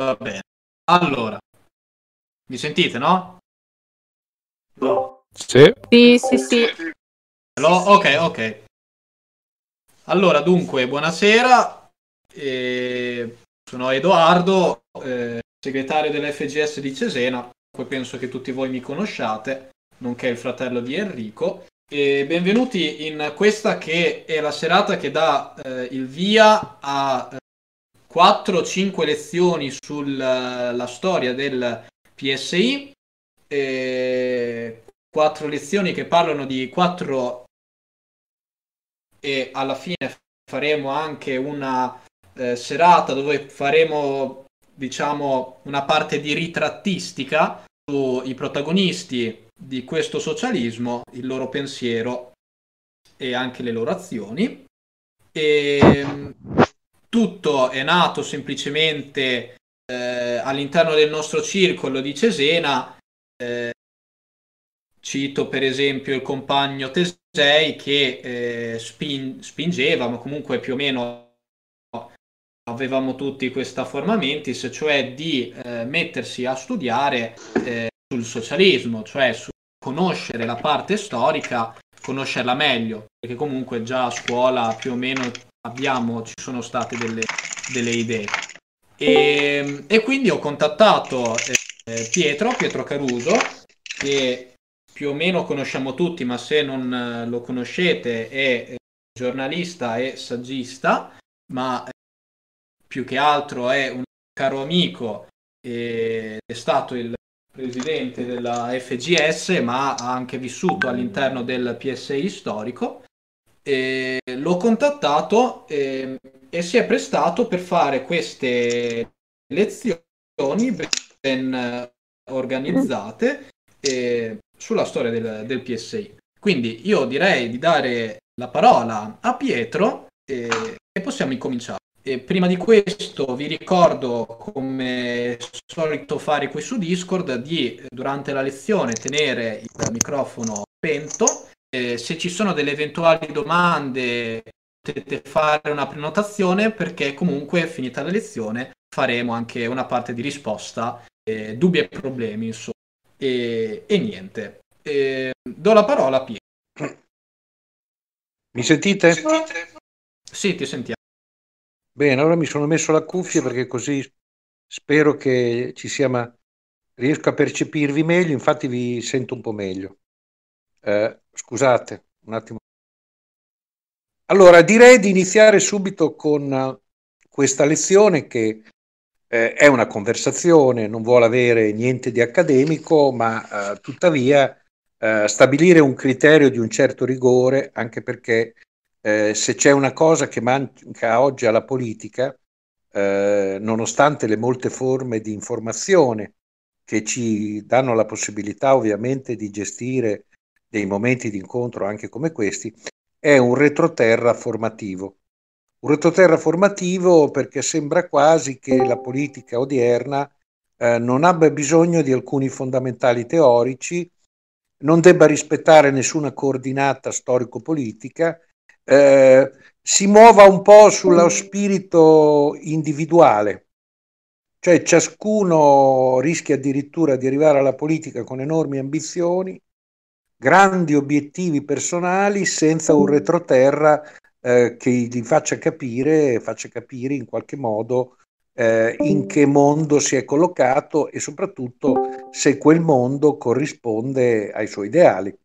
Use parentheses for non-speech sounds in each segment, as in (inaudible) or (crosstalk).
Va bene. Allora, mi sentite, no? No. Sì. Sì, sì, sì. Hello? Ok, ok. Allora, dunque, buonasera. Eh, sono Edoardo, eh, segretario dell'FGS di Cesena, poi penso che tutti voi mi conosciate, nonché il fratello di Enrico. E benvenuti in questa che è la serata che dà eh, il via a 4-5 lezioni sulla storia del PSI, eh, 4 lezioni che parlano di 4 e alla fine faremo anche una eh, serata dove faremo diciamo una parte di ritrattistica sui protagonisti di questo socialismo, il loro pensiero e anche le loro azioni. E ehm, tutto è nato semplicemente eh, all'interno del nostro circolo di Cesena. Eh, cito per esempio il compagno Tesei che eh, spin- spingeva, ma comunque più o meno avevamo tutti questa forma mentis, cioè di eh, mettersi a studiare eh, sul socialismo, cioè su conoscere la parte storica, conoscerla meglio, perché comunque già a scuola più o meno abbiamo, ci sono state delle, delle idee. E, ehm, e, quindi ho contattato eh, eh, Pietro, Pietro Caruso, che più o meno conosciamo tutti, ma se non eh, lo conoscete è eh, giornalista e saggista, ma più che altro è un caro amico, è stato il presidente della FGS, ma ha anche vissuto all'interno del PSI storico eh, l'ho contattato eh, e si è prestato per fare queste lezioni ben eh, organizzate eh, sulla storia del, del, PSI. Quindi io direi di dare la parola a Pietro eh, e possiamo incominciare. E prima di questo vi ricordo, come solito fare qui su Discord, di durante la lezione tenere il microfono spento eh, se ci sono delle eventuali domande potete fare una prenotazione perché comunque finita la lezione faremo anche una parte di risposta, eh, dubbi e problemi insomma. E, e niente. E, do la parola a Pietro Mi sentite? Mi sentite? Sì, ti sentiamo. Bene, allora mi sono messo la cuffia perché così spero che ci sia, ma riesco a percepirvi meglio, infatti vi sento un po' meglio. Eh, scusate, un attimo. Allora, direi di iniziare subito con eh, questa lezione che eh, è una conversazione, non vuole avere niente di accademico, ma eh, tuttavia eh, stabilire un criterio di un certo rigore, anche perché se c'è una cosa che manca oggi alla politica, nonostante le molte forme di informazione che ci danno la possibilità ovviamente di gestire dei momenti di incontro anche come questi, è un retroterra formativo. Un retroterra formativo perché sembra quasi che la politica odierna eh, non abbia bisogno di alcuni fondamentali teorici, non debba rispettare nessuna coordinata storico-politica, eh, si muova un po' sullo spirito individuale, cioè ciascuno rischia addirittura di arrivare alla politica con enormi ambizioni, grandi obiettivi personali senza un mm. retroterra eh, che gli faccia capire, faccia capire in qualche modo eh, in che mondo si è collocato e soprattutto se quel mondo corrisponde ai suoi ideali.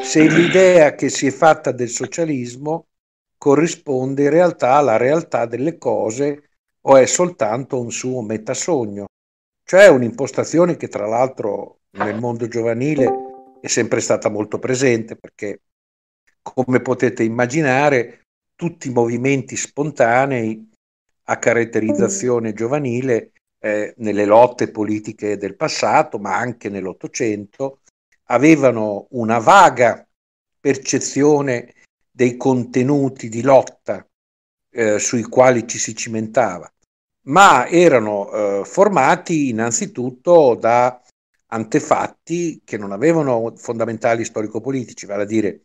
Se l'idea che si è fatta del socialismo corrisponde in realtà alla realtà delle cose o è soltanto un suo metasogno. Cioè un'impostazione che tra l'altro nel mondo giovanile è sempre stata molto presente perché, come potete immaginare, tutti i movimenti spontanei a caratterizzazione giovanile eh, nelle lotte politiche del passato, ma anche nell'Ottocento, avevano una vaga percezione dei contenuti di lotta eh, sui quali ci si cimentava, ma erano eh, formati innanzitutto da antefatti che non avevano fondamentali storico-politici, vale a dire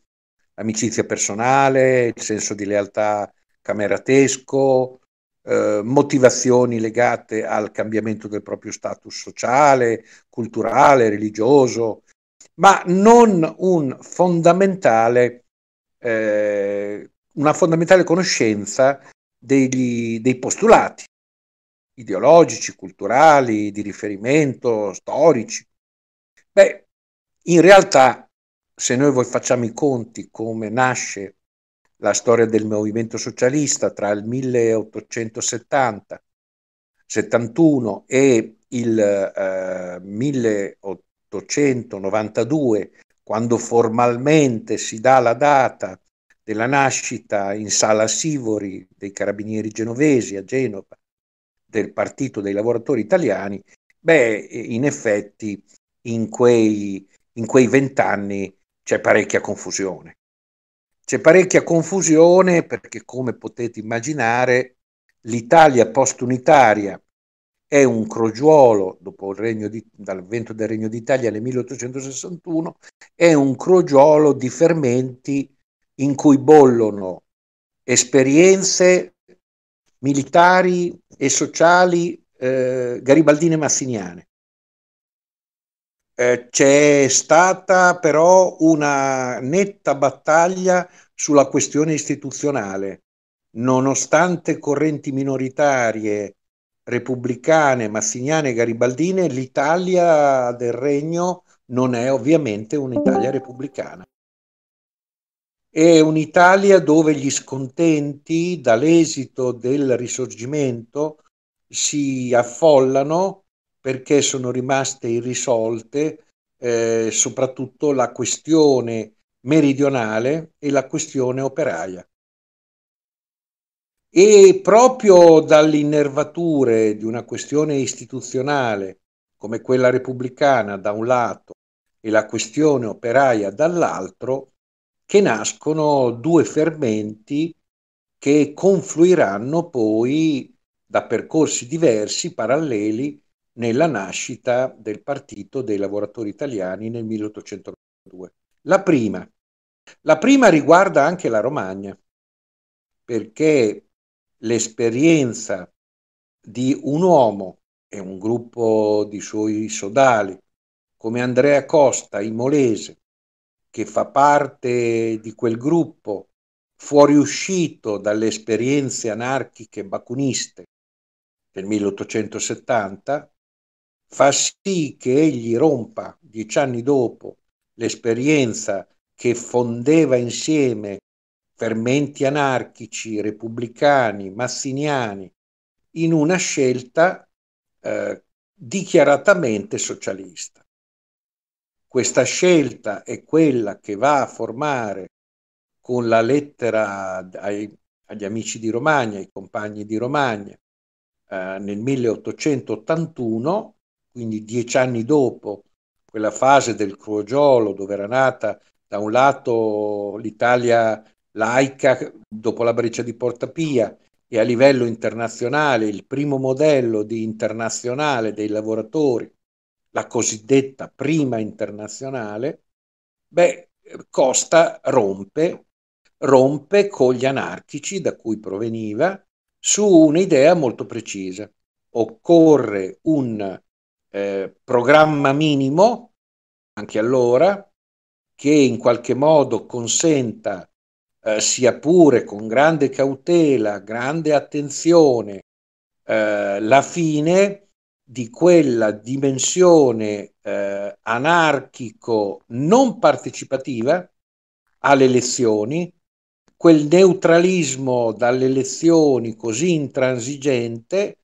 amicizia personale, il senso di lealtà cameratesco, eh, motivazioni legate al cambiamento del proprio status sociale, culturale, religioso, ma non un fondamentale, eh, una fondamentale conoscenza degli, dei postulati ideologici, culturali, di riferimento, storici. Beh, in realtà, se noi facciamo i conti come nasce la storia del movimento socialista tra il 1870 71 e il eh, 1892, quando formalmente si dà la data della nascita in Sala Sivori dei carabinieri genovesi a Genova del Partito dei Lavoratori Italiani, beh, in effetti in quei vent'anni c'è parecchia confusione. C'è parecchia confusione perché, come potete immaginare, l'Italia post-unitaria è un crogiuolo, dopo il regno di, dal vento del Regno d'Italia nel 1861, è un crogiuolo di fermenti in cui bollono esperienze militari e sociali eh, garibaldine massiniane, eh, c'è stata però una netta battaglia sulla questione istituzionale, nonostante correnti minoritarie repubblicane, mazziniane e garibaldine, l'Italia del Regno non è ovviamente un'Italia repubblicana. È un'Italia dove gli scontenti dall'esito del risorgimento si affollano perché sono rimaste irrisolte eh, soprattutto la questione meridionale e la questione operaia. E proprio dall'innervature di una questione istituzionale come quella repubblicana da un lato e la questione operaia dall'altro, che nascono due fermenti che confluiranno poi da percorsi diversi, paralleli, nella nascita del Partito dei Lavoratori Italiani nel 1892. La prima, la prima riguarda anche la Romagna, perché l'esperienza di un uomo e un gruppo di suoi sodali, come Andrea Costa, Molese, che fa parte di quel gruppo fuoriuscito dalle esperienze anarchiche bacuniste del 1870, fa sì che egli rompa dieci anni dopo l'esperienza che fondeva insieme fermenti anarchici, repubblicani, massiniani, in una scelta eh, dichiaratamente socialista. Questa scelta è quella che va a formare con la lettera ai, agli amici di Romagna, ai compagni di Romagna, eh, nel 1881, quindi dieci anni dopo quella fase del crogiolo dove era nata da un lato l'Italia laica dopo la breccia di Porta Pia e a livello internazionale il primo modello di internazionale dei lavoratori, la cosiddetta prima internazionale, beh, Costa rompe, rompe con gli anarchici da cui proveniva su un'idea molto precisa. Occorre un eh, programma minimo, anche allora, che in qualche modo consenta, eh, sia pure con grande cautela, grande attenzione, eh, la fine di quella dimensione eh, anarchico non partecipativa alle elezioni, quel neutralismo dalle elezioni così intransigente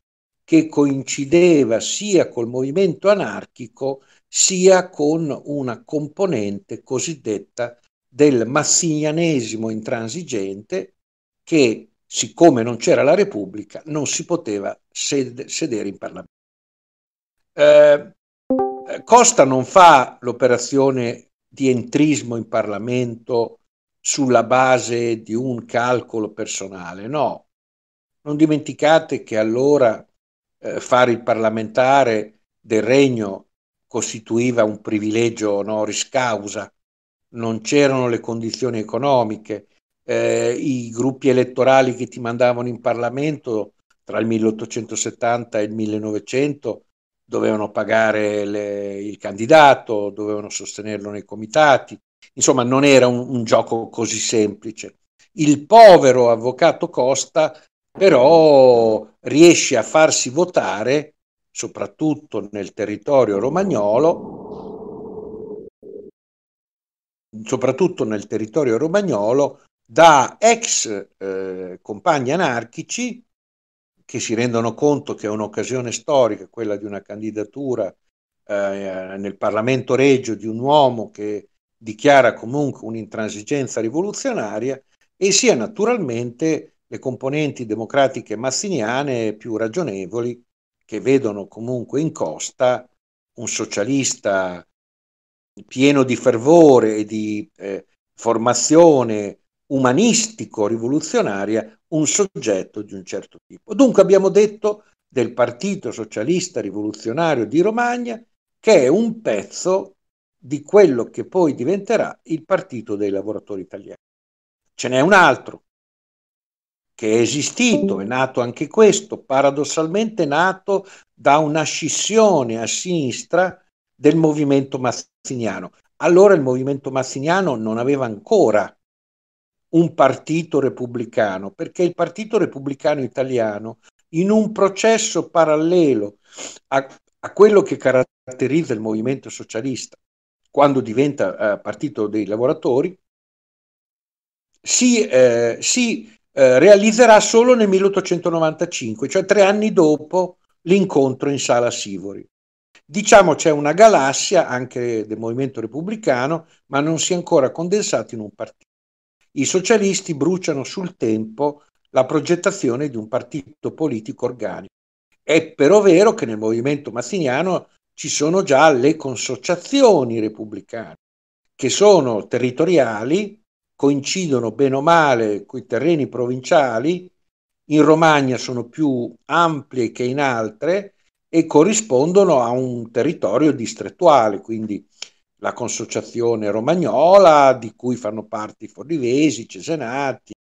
che coincideva sia col movimento anarchico sia con una componente cosiddetta del massignanesimo intransigente che, siccome non c'era la Repubblica, non si poteva sed- sedere in Parlamento. Eh, Costa non fa l'operazione di entrismo in Parlamento sulla base di un calcolo personale, no. Non dimenticate che allora eh, fare il parlamentare del regno costituiva un privilegio honoris causa, non c'erano le condizioni economiche, eh, i gruppi elettorali che ti mandavano in Parlamento tra il 1870 e il 1900 dovevano pagare le, il candidato, dovevano sostenerlo nei comitati, insomma non era un, un gioco così semplice. Il povero avvocato Costa però riesce a farsi votare, soprattutto nel territorio romagnolo, soprattutto nel territorio romagnolo, da ex eh, compagni anarchici che si rendono conto che è un'occasione storica quella di una candidatura eh, nel Parlamento Regio di un uomo che dichiara comunque un'intransigenza rivoluzionaria e sia naturalmente le componenti democratiche massiniane più ragionevoli che vedono comunque in Costa un socialista pieno di fervore e di eh, formazione umanistico rivoluzionaria un soggetto di un certo tipo. Dunque abbiamo detto del Partito Socialista Rivoluzionario di Romagna che è un pezzo di quello che poi diventerà il Partito dei Lavoratori Italiani. Ce n'è un altro che è esistito, è nato anche questo, paradossalmente nato da una scissione a sinistra del movimento mazziniano. Allora il movimento mazziniano non aveva ancora un partito repubblicano, perché il partito repubblicano italiano, in un processo parallelo a, a quello che caratterizza il movimento socialista, quando diventa eh, partito dei lavoratori, si, eh, si eh, realizzerà solo nel 1895, cioè tre anni dopo l'incontro in Sala Sivori. Diciamo c'è una galassia anche del movimento repubblicano, ma non si è ancora condensato in un partito. I socialisti bruciano sul tempo la progettazione di un partito politico organico. È però vero che nel movimento mazziniano ci sono già le consociazioni repubblicane, che sono territoriali, coincidono bene o male con i terreni provinciali, in Romagna sono più ampie che in altre e corrispondono a un territorio distrettuale, quindi la consociazione romagnola di cui fanno parte i forlivesi, i cesenati,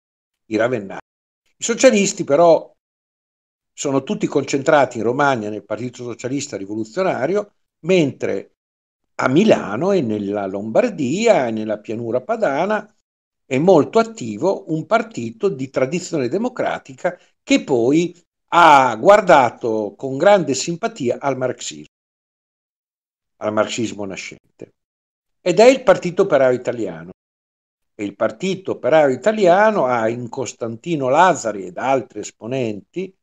i ravennati. I socialisti però sono tutti concentrati in Romagna nel Partito Socialista Rivoluzionario, mentre a Milano e nella Lombardia e nella pianura padana è molto attivo un partito di tradizione democratica che poi ha guardato con grande simpatia al marxismo, al marxismo nascente. Ed è il Partito Operaio Italiano. E il Partito Operaio Italiano ha in Costantino Lazzari ed altri esponenti,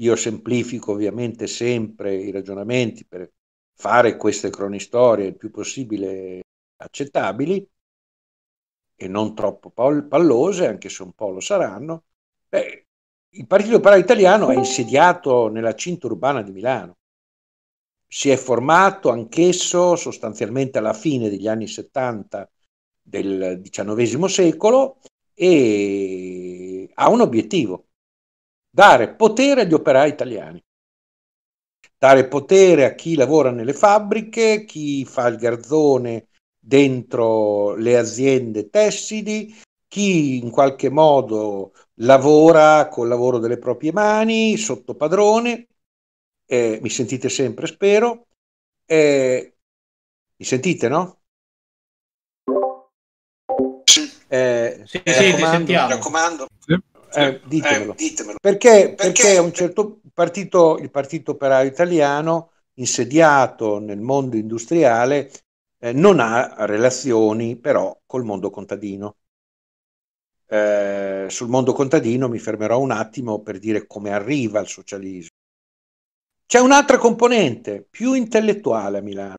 io semplifico ovviamente sempre i ragionamenti per fare queste cronistorie il più possibile accettabili, e non troppo pallose, anche se un po' lo saranno, beh, il Partito Popolare Italiano è insediato nella cinta urbana di Milano. Si è formato anch'esso sostanzialmente alla fine degli anni 70 del XIX secolo e ha un obiettivo, dare potere agli operai italiani, dare potere a chi lavora nelle fabbriche, chi fa il garzone dentro le aziende tessili, chi in qualche modo lavora col lavoro delle proprie mani, sotto padrone, eh, mi sentite sempre, spero. Eh, mi sentite, no? Sì, eh, sì, sì ti eh, sentiamo. Mi raccomando. Eh, ditemelo. Eh, ditemelo. Perché, perché, perché un certo partito, il Partito Operaio Italiano, insediato nel mondo industriale, eh, non ha relazioni però col mondo contadino. Eh, sul mondo contadino mi fermerò un attimo per dire come arriva il socialismo. C'è un'altra componente più intellettuale a Milano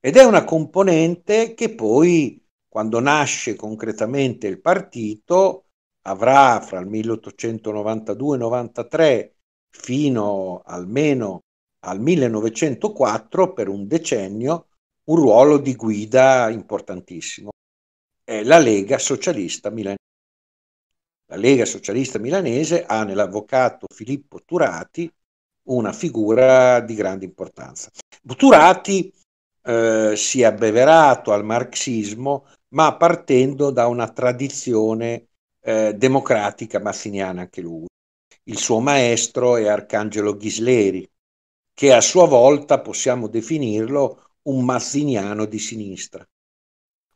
ed è una componente che poi quando nasce concretamente il partito avrà fra il 1892-93 fino almeno al 1904 per un decennio un ruolo di guida importantissimo. È la Lega Socialista Milanese. La Lega Socialista Milanese ha nell'avvocato Filippo Turati una figura di grande importanza. Turati eh, si è abbeverato al marxismo, ma partendo da una tradizione eh, democratica massiniana anche lui. Il suo maestro è Arcangelo Ghisleri, che a sua volta possiamo definirlo un mazziniano di sinistra.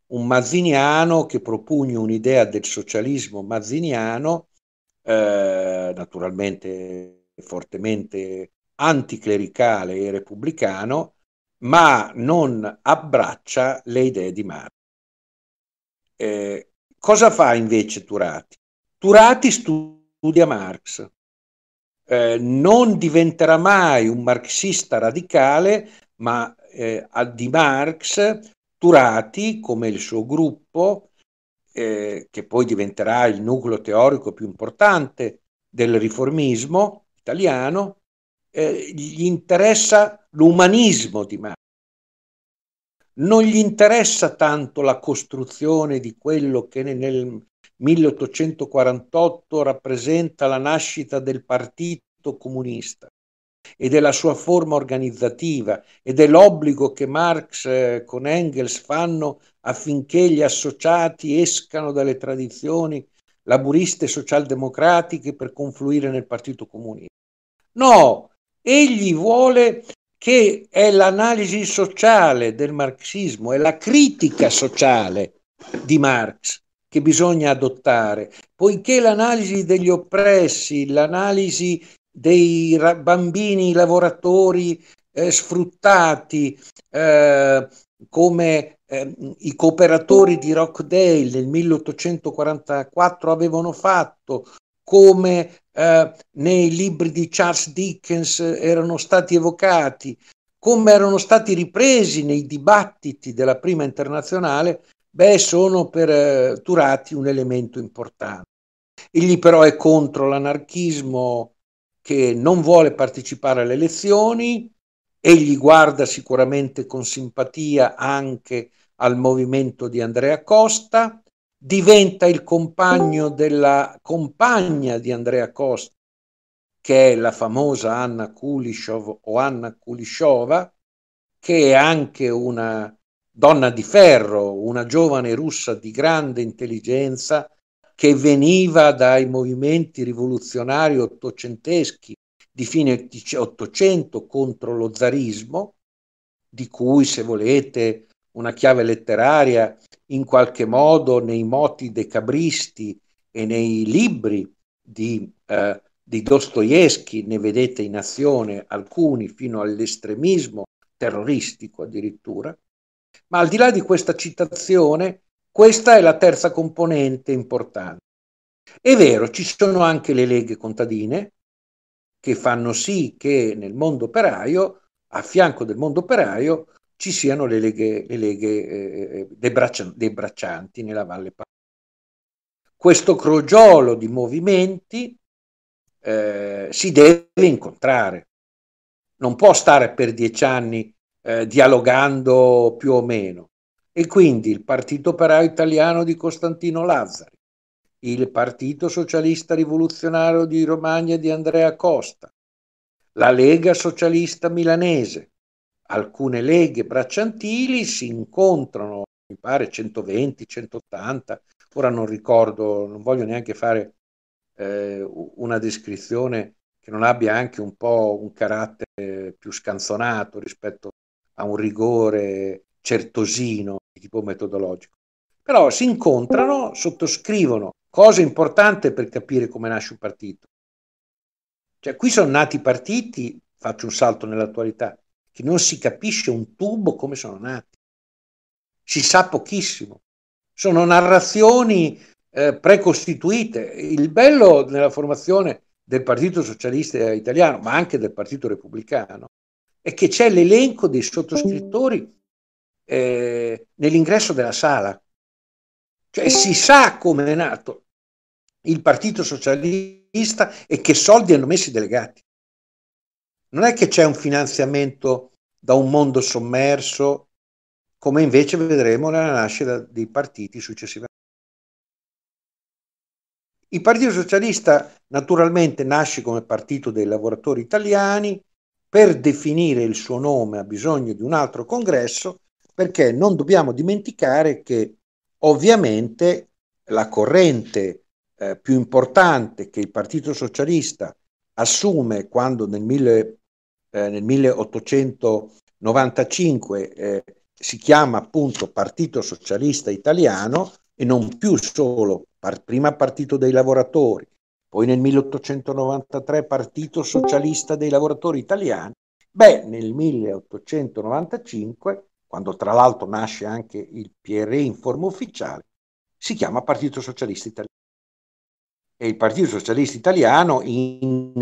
Un mazziniano che propugna un'idea del socialismo mazziniano, eh, naturalmente fortemente anticlericale e repubblicano, ma non abbraccia le idee di Marx. Eh, cosa fa invece Turati? Turati studia Marx. Eh, non diventerà mai un marxista radicale, ma eh, di Marx, Turati, come il suo gruppo, eh, che poi diventerà il nucleo teorico più importante del riformismo italiano, eh, gli interessa l'umanismo di Marx. Non gli interessa tanto la costruzione di quello che nel 1848 rappresenta la nascita del partito comunista e della sua forma organizzativa e dell'obbligo che Marx eh, con Engels fanno affinché gli associati escano dalle tradizioni laburiste e socialdemocratiche per confluire nel Partito Comunista. No, egli vuole che è l'analisi sociale del marxismo, è la critica sociale di Marx che bisogna adottare, poiché l'analisi degli oppressi, l'analisi dei ra- bambini lavoratori eh, sfruttati eh, come eh, i cooperatori di Rockdale nel 1844 avevano fatto, come eh, nei libri di Charles Dickens erano stati evocati, come erano stati ripresi nei dibattiti della prima internazionale, beh, sono per eh, Turati un elemento importante. Egli però è contro l'anarchismo, che non vuole partecipare alle elezioni, egli guarda sicuramente con simpatia anche al movimento di Andrea Costa, diventa il compagno della compagna di Andrea Costa, che è la famosa Anna Kulishov o Anna Kulishova, che è anche una donna di ferro, una giovane russa di grande intelligenza, che veniva dai movimenti rivoluzionari ottocenteschi di fine Ottocento contro lo zarismo, di cui, se volete, una chiave letteraria in qualche modo nei moti decabristi e nei libri di, eh, di Dostoevsky ne vedete in azione alcuni fino all'estremismo terroristico addirittura. Ma al di là di questa citazione, questa è la terza componente importante. È vero, ci sono anche le leghe contadine che fanno sì che nel mondo operaio, a fianco del mondo operaio, ci siano le leghe, le leghe eh, eh, eh dei, braccia, dei, braccianti nella Valle Padana. Questo crogiolo di movimenti eh, si deve incontrare. Non può stare per dieci anni eh, dialogando più o meno e quindi il Partito Operaio Italiano di Costantino Lazzari, il Partito Socialista Rivoluzionario di Romagna di Andrea Costa, la Lega Socialista Milanese. Alcune leghe bracciantili si incontrano, mi pare 120, 180, ora non ricordo, non voglio neanche fare eh, una descrizione che non abbia anche un po' un carattere più scanzonato rispetto a un rigore certosino tipo metodologico. Però si incontrano, sottoscrivono, cosa importante per capire come nasce un partito. Cioè, qui sono nati partiti, faccio un salto nell'attualità, che non si capisce un tubo come sono nati. Si sa pochissimo. Sono narrazioni eh, precostituite. Il bello nella formazione del Partito Socialista Italiano, ma anche del Partito Repubblicano, è che c'è l'elenco dei sottoscrittori eh, nell'ingresso della sala. Cioè si sa come è nato il Partito Socialista e che soldi hanno messo i delegati. Non è che c'è un finanziamento da un mondo sommerso, come invece vedremo nella nascita dei partiti successivamente. Il Partito Socialista naturalmente nasce come partito dei lavoratori italiani, per definire il suo nome ha bisogno di un altro congresso perché non dobbiamo dimenticare che ovviamente la corrente eh, più importante che il Partito Socialista assume quando nel, mille, eh, nel 1895 eh, si chiama appunto Partito Socialista Italiano e non più solo par- prima Partito dei Lavoratori, poi nel 1893 Partito Socialista dei Lavoratori Italiani, beh nel 1895 quando tra l'altro nasce anche il PRE in forma ufficiale, si chiama Partito Socialista Italiano. E il Partito Socialista Italiano in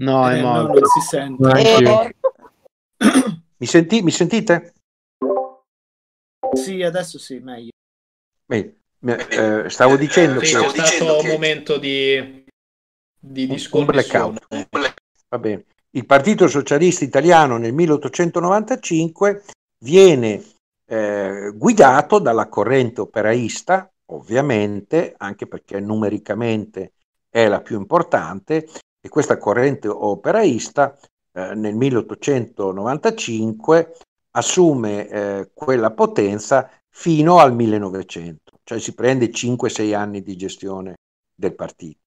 No, eh, è morto. non si sente. Mi, senti, mi, sentite? Sì, adesso sì, meglio. Bene. Eh, stavo eh, dicendo che c'è stato un momento di, di disconnessione. Un blackout. Il Partito Socialista Italiano nel 1895 viene eh, guidato dalla corrente operaista, ovviamente, anche perché numericamente è la più importante, e questa corrente operaista eh, nel 1895 assume eh, quella potenza fino al 1900 cioè si prende 5-6 anni di gestione del partito.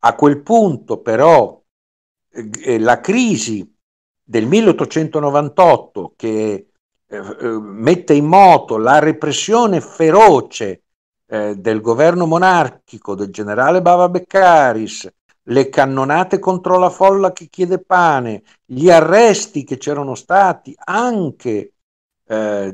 A quel punto però eh, eh, la crisi del 1898 che eh, mette in moto la repressione feroce del governo monarchico del generale Bava Beccaris, le cannonate contro la folla che chiede pane, gli arresti che c'erano stati anche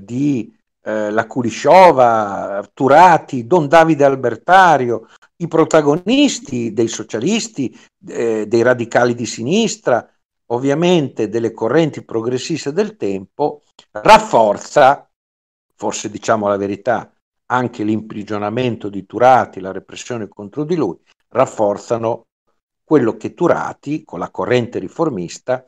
di eh, la Curishova, Turati, Don Davide Albertario, i protagonisti dei socialisti, eh, dei radicali di sinistra, ovviamente delle correnti progressiste del tempo, rafforza, forse diciamo la verità, anche l'imprigionamento di Turati, la repressione contro di lui, rafforzano quello che Turati, con la corrente riformista,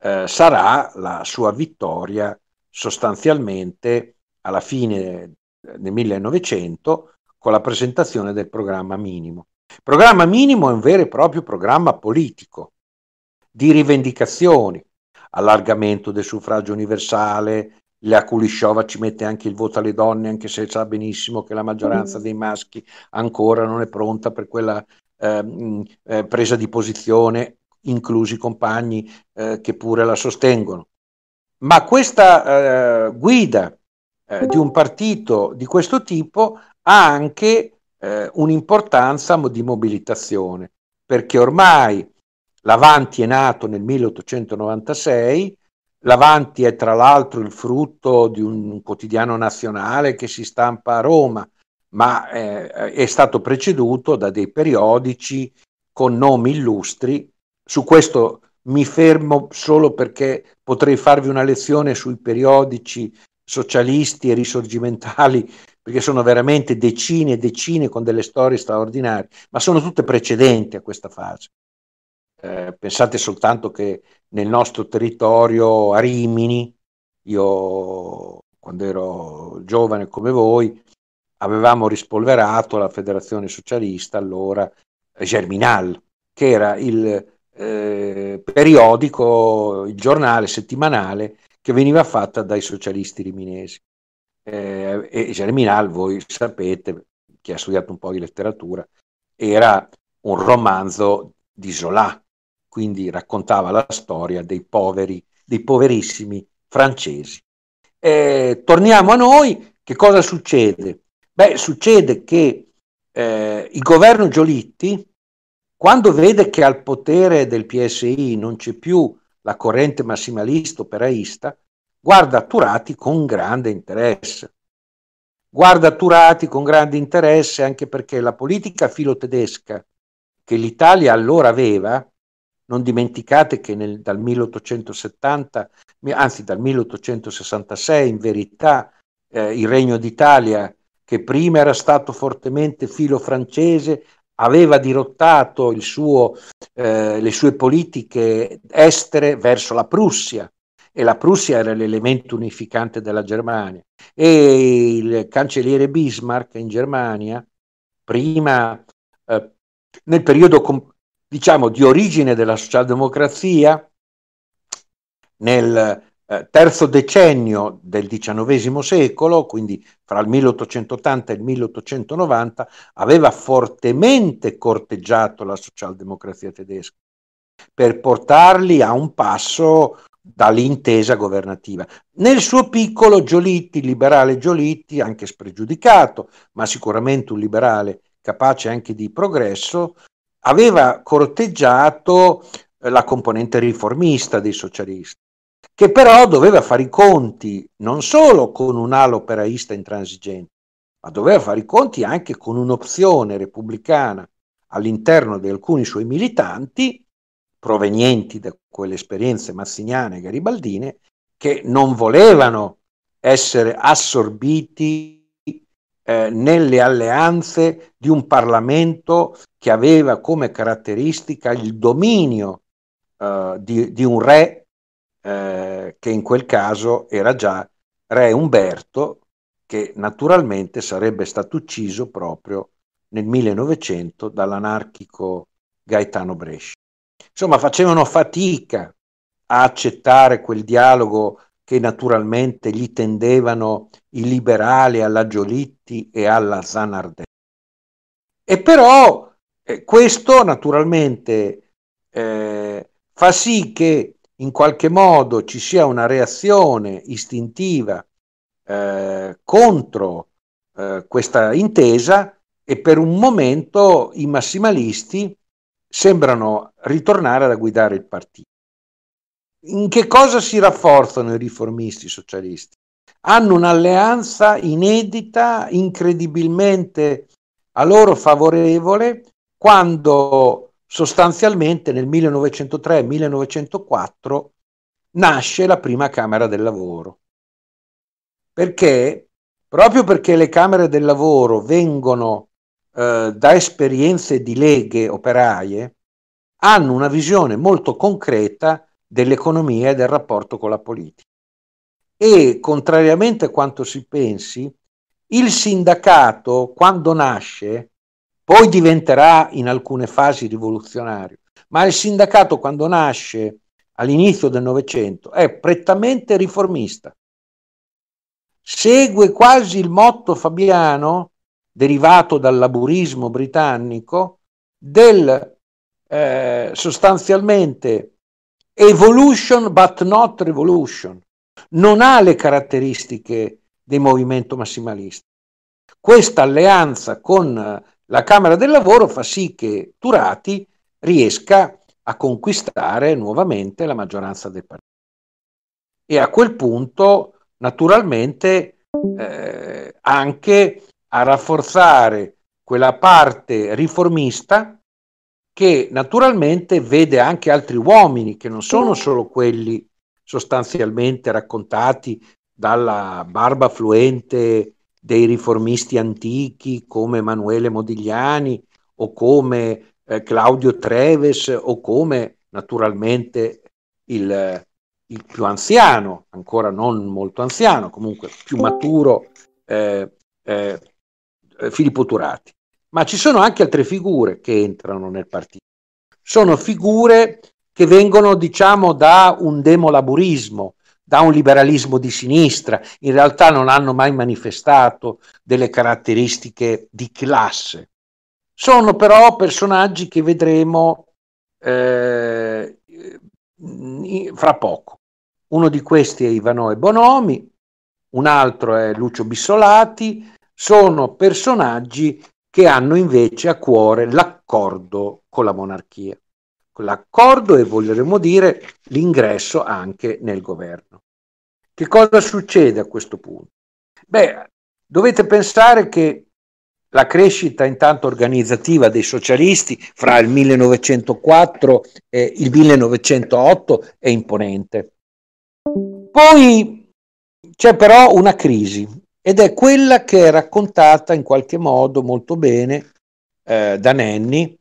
eh, sarà la sua vittoria sostanzialmente alla fine eh, del 1900 con la presentazione del programma minimo. Il programma minimo è un vero e proprio programma politico di rivendicazioni, allargamento del suffragio universale, la Kulisciova ci mette anche il voto alle donne, anche se sa benissimo che la maggioranza mm. dei maschi ancora non è pronta per quella eh, eh, presa di posizione, inclusi i compagni eh, che pure la sostengono. Ma questa eh, guida eh, di un partito di questo tipo ha anche eh, un'importanza di mobilitazione, perché ormai l'Avanti è nato nel 1896, l'Avanti è tra l'altro il frutto di un quotidiano nazionale che si stampa a Roma, ma eh, è stato preceduto da dei periodici con nomi illustri. Su questo mi fermo solo perché potrei farvi una lezione sui periodici socialisti e risorgimentali, perché sono veramente decine e decine con delle storie straordinarie, ma sono tutte precedenti a questa fase. Eh, pensate soltanto che nel nostro territorio, a Rimini, io quando ero giovane come voi, avevamo rispolverato la Federazione Socialista, allora eh, Germinal, che era il eh, periodico, il giornale settimanale che veniva fatta dai socialisti riminesi. Eh, e Germinal, voi sapete, chi ha studiato un po' di letteratura, era un romanzo di Zola, quindi raccontava la storia dei poveri, dei poverissimi francesi. Eh, torniamo a noi, che cosa succede? Beh, succede che eh, il governo Giolitti, quando vede che al potere del PSI non c'è più la corrente massimalista operaista, guarda Turati con grande interesse. Guarda Turati con grande interesse anche perché la politica filotedesca che l'Italia allora aveva, non dimenticate che nel, dal 1870, anzi dal 1866 in verità, eh, il Regno d'Italia, che prima era stato fortemente filo francese, aveva dirottato suo, eh, le sue politiche estere verso la Prussia e la Prussia era l'elemento unificante della Germania e il cancelliere Bismarck in Germania prima eh, nel periodo diciamo di origine della socialdemocrazia nel eh, terzo decennio del XIX secolo, quindi fra il 1880 e il 1890, aveva fortemente corteggiato la socialdemocrazia tedesca per portarli a un passo dall'intesa governativa. Nel suo piccolo Giolitti, liberale Giolitti, anche spregiudicato, ma sicuramente un liberale capace anche di progresso, aveva corteggiato eh, la componente riformista dei socialisti che però doveva fare i conti non solo con un un'ala operaista intransigente, ma doveva fare i conti anche con un'opzione repubblicana all'interno di alcuni suoi militanti, provenienti da quelle esperienze mazziniane e garibaldine, che non volevano essere assorbiti eh, nelle alleanze di un Parlamento che aveva come caratteristica il dominio eh, di, di un re eh, che in quel caso era già re Umberto, che naturalmente sarebbe stato ucciso proprio nel 1900 dall'anarchico Gaetano Bresci. Insomma, facevano fatica a accettare quel dialogo che naturalmente gli tendevano i liberali alla Giolitti e alla Zanardelli. E però eh, questo naturalmente eh, fa sì che in qualche modo ci sia una reazione istintiva eh, contro eh, questa intesa e per un momento i massimalisti sembrano ritornare a guidare il partito. In che cosa si rafforzano i riformisti socialisti? Hanno un'alleanza inedita, incredibilmente a loro favorevole, quando sostanzialmente nel 1903-1904 nasce la prima Camera del Lavoro. Perché? Proprio perché le Camere del Lavoro vengono eh, da esperienze di leghe operaie, hanno una visione molto concreta dell'economia e del rapporto con la politica. E contrariamente a quanto si pensi, il sindacato quando nasce poi diventerà in alcune fasi rivoluzionario, ma il sindacato quando nasce all'inizio del Novecento è prettamente riformista. Segue quasi il motto fabiano, derivato dal laburismo britannico, del eh, sostanzialmente evolution but not revolution. Non ha le caratteristiche del movimento massimalista. Questa alleanza con la Camera del Lavoro fa sì che Turati riesca a conquistare nuovamente la maggioranza del partito. E a quel punto, naturalmente, eh, anche a rafforzare quella parte riformista che naturalmente vede anche altri uomini che non sono solo quelli sostanzialmente raccontati dalla barba fluente dei riformisti antichi come Emanuele Modigliani o come eh, Claudio Treves o come naturalmente il, il, più anziano, ancora non molto anziano, comunque più maturo, eh, eh, Filippo Turati. Ma ci sono anche altre figure che entrano nel partito. Sono figure che vengono, diciamo, da un demolaburismo, da un liberalismo di sinistra, in realtà non hanno mai manifestato delle caratteristiche di classe. Sono però personaggi che vedremo eh, fra poco. Uno di questi è Ivanoe Bonomi, un altro è Lucio Bissolati, sono personaggi che hanno invece a cuore l'accordo con la monarchia l'accordo e voleremmo dire l'ingresso anche nel governo. Che cosa succede a questo punto? Beh, dovete pensare che la crescita intanto organizzativa dei socialisti fra il 1904 e il 1908 è imponente. Poi c'è però una crisi ed è quella che è raccontata in qualche modo molto bene eh, da Nenni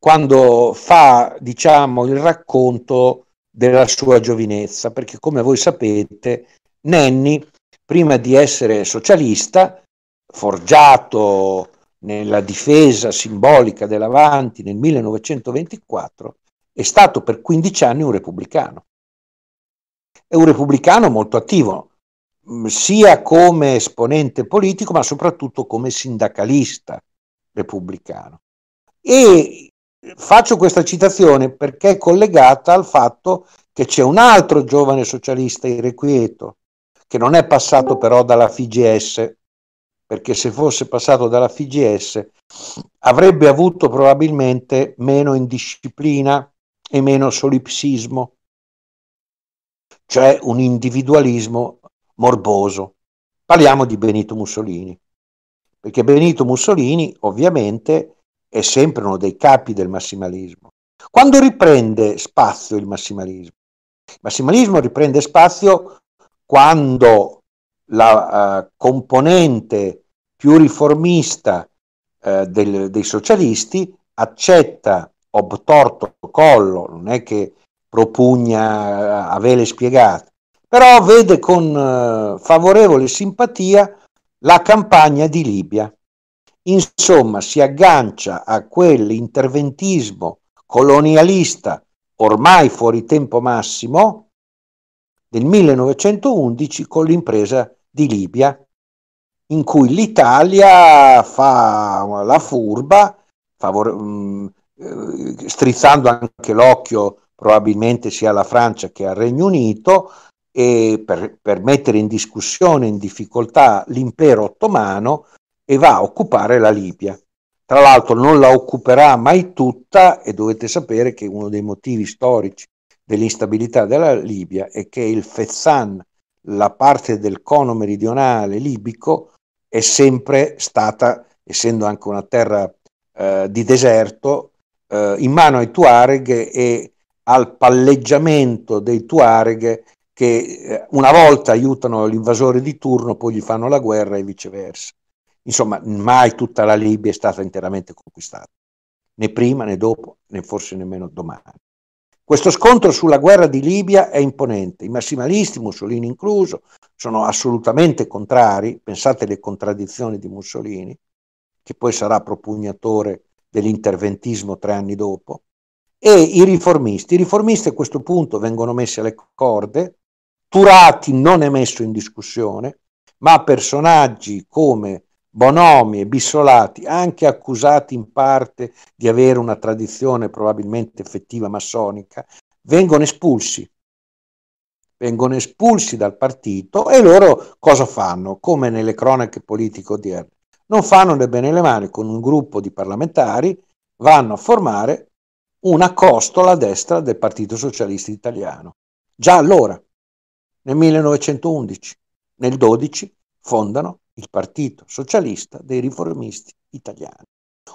quando fa diciamo, il racconto della sua giovinezza, perché come voi sapete Nenni, prima di essere socialista, forgiato nella difesa simbolica dell'Avanti nel 1924, è stato per 15 anni un repubblicano. È un repubblicano molto attivo, mm, sia come esponente politico, ma soprattutto come sindacalista repubblicano. E faccio questa citazione perché è collegata al fatto che c'è un altro giovane socialista irrequieto, che non è passato però dalla FIGS, perché se fosse passato dalla FIGS avrebbe avuto probabilmente meno indisciplina e meno solipsismo, cioè un individualismo morboso. Parliamo di Benito Mussolini, perché Benito Mussolini ovviamente è sempre uno dei capi del massimalismo. Quando riprende spazio il massimalismo? Il massimalismo riprende spazio quando la uh, componente più riformista uh, del, dei socialisti accetta obtorto collo, non è che propugna uh, avele spiegate, però vede con favorevole simpatia la campagna di Libia Insomma, si aggancia a quell'interventismo colonialista ormai fuori tempo massimo del 1911 con l'impresa di Libia, in cui l'Italia fa la furba, favore, mm, eh, strizzando anche l'occhio probabilmente sia alla Francia che al Regno Unito, e per, per mettere in discussione, in difficoltà l'impero ottomano, e va a occupare la Libia. Tra l'altro non la occuperà mai tutta e dovete sapere che uno dei motivi storici dell'instabilità della Libia è che il Fezzan, la parte del cono meridionale libico, è sempre stata, essendo anche una terra eh, di deserto, eh, in mano ai Tuareg e al palleggiamento dei Tuareg che eh, una volta aiutano l'invasore di turno, poi gli fanno la guerra e viceversa. Insomma, mai tutta la Libia è stata interamente conquistata, né prima né dopo, né forse nemmeno domani. Questo scontro sulla guerra di Libia è imponente, i massimalisti, Mussolini incluso, sono assolutamente contrari, pensate alle contraddizioni di Mussolini, che poi sarà propugnatore dell'interventismo tre anni dopo, e i riformisti. I riformisti a questo punto vengono messi alle corde, Turati non è messo in discussione, ma personaggi come Bonomi e Bissolati, anche accusati in parte di avere una tradizione probabilmente effettiva massonica, vengono espulsi. Vengono espulsi dal partito e loro cosa fanno? Come nelle cronache politiche odierne. Non fanno né bene le mani con un gruppo di parlamentari, vanno a formare una costola a destra del Partito Socialista Italiano. Già allora, nel 1911, nel 12, fondano il Partito Socialista dei Riformisti Italiani,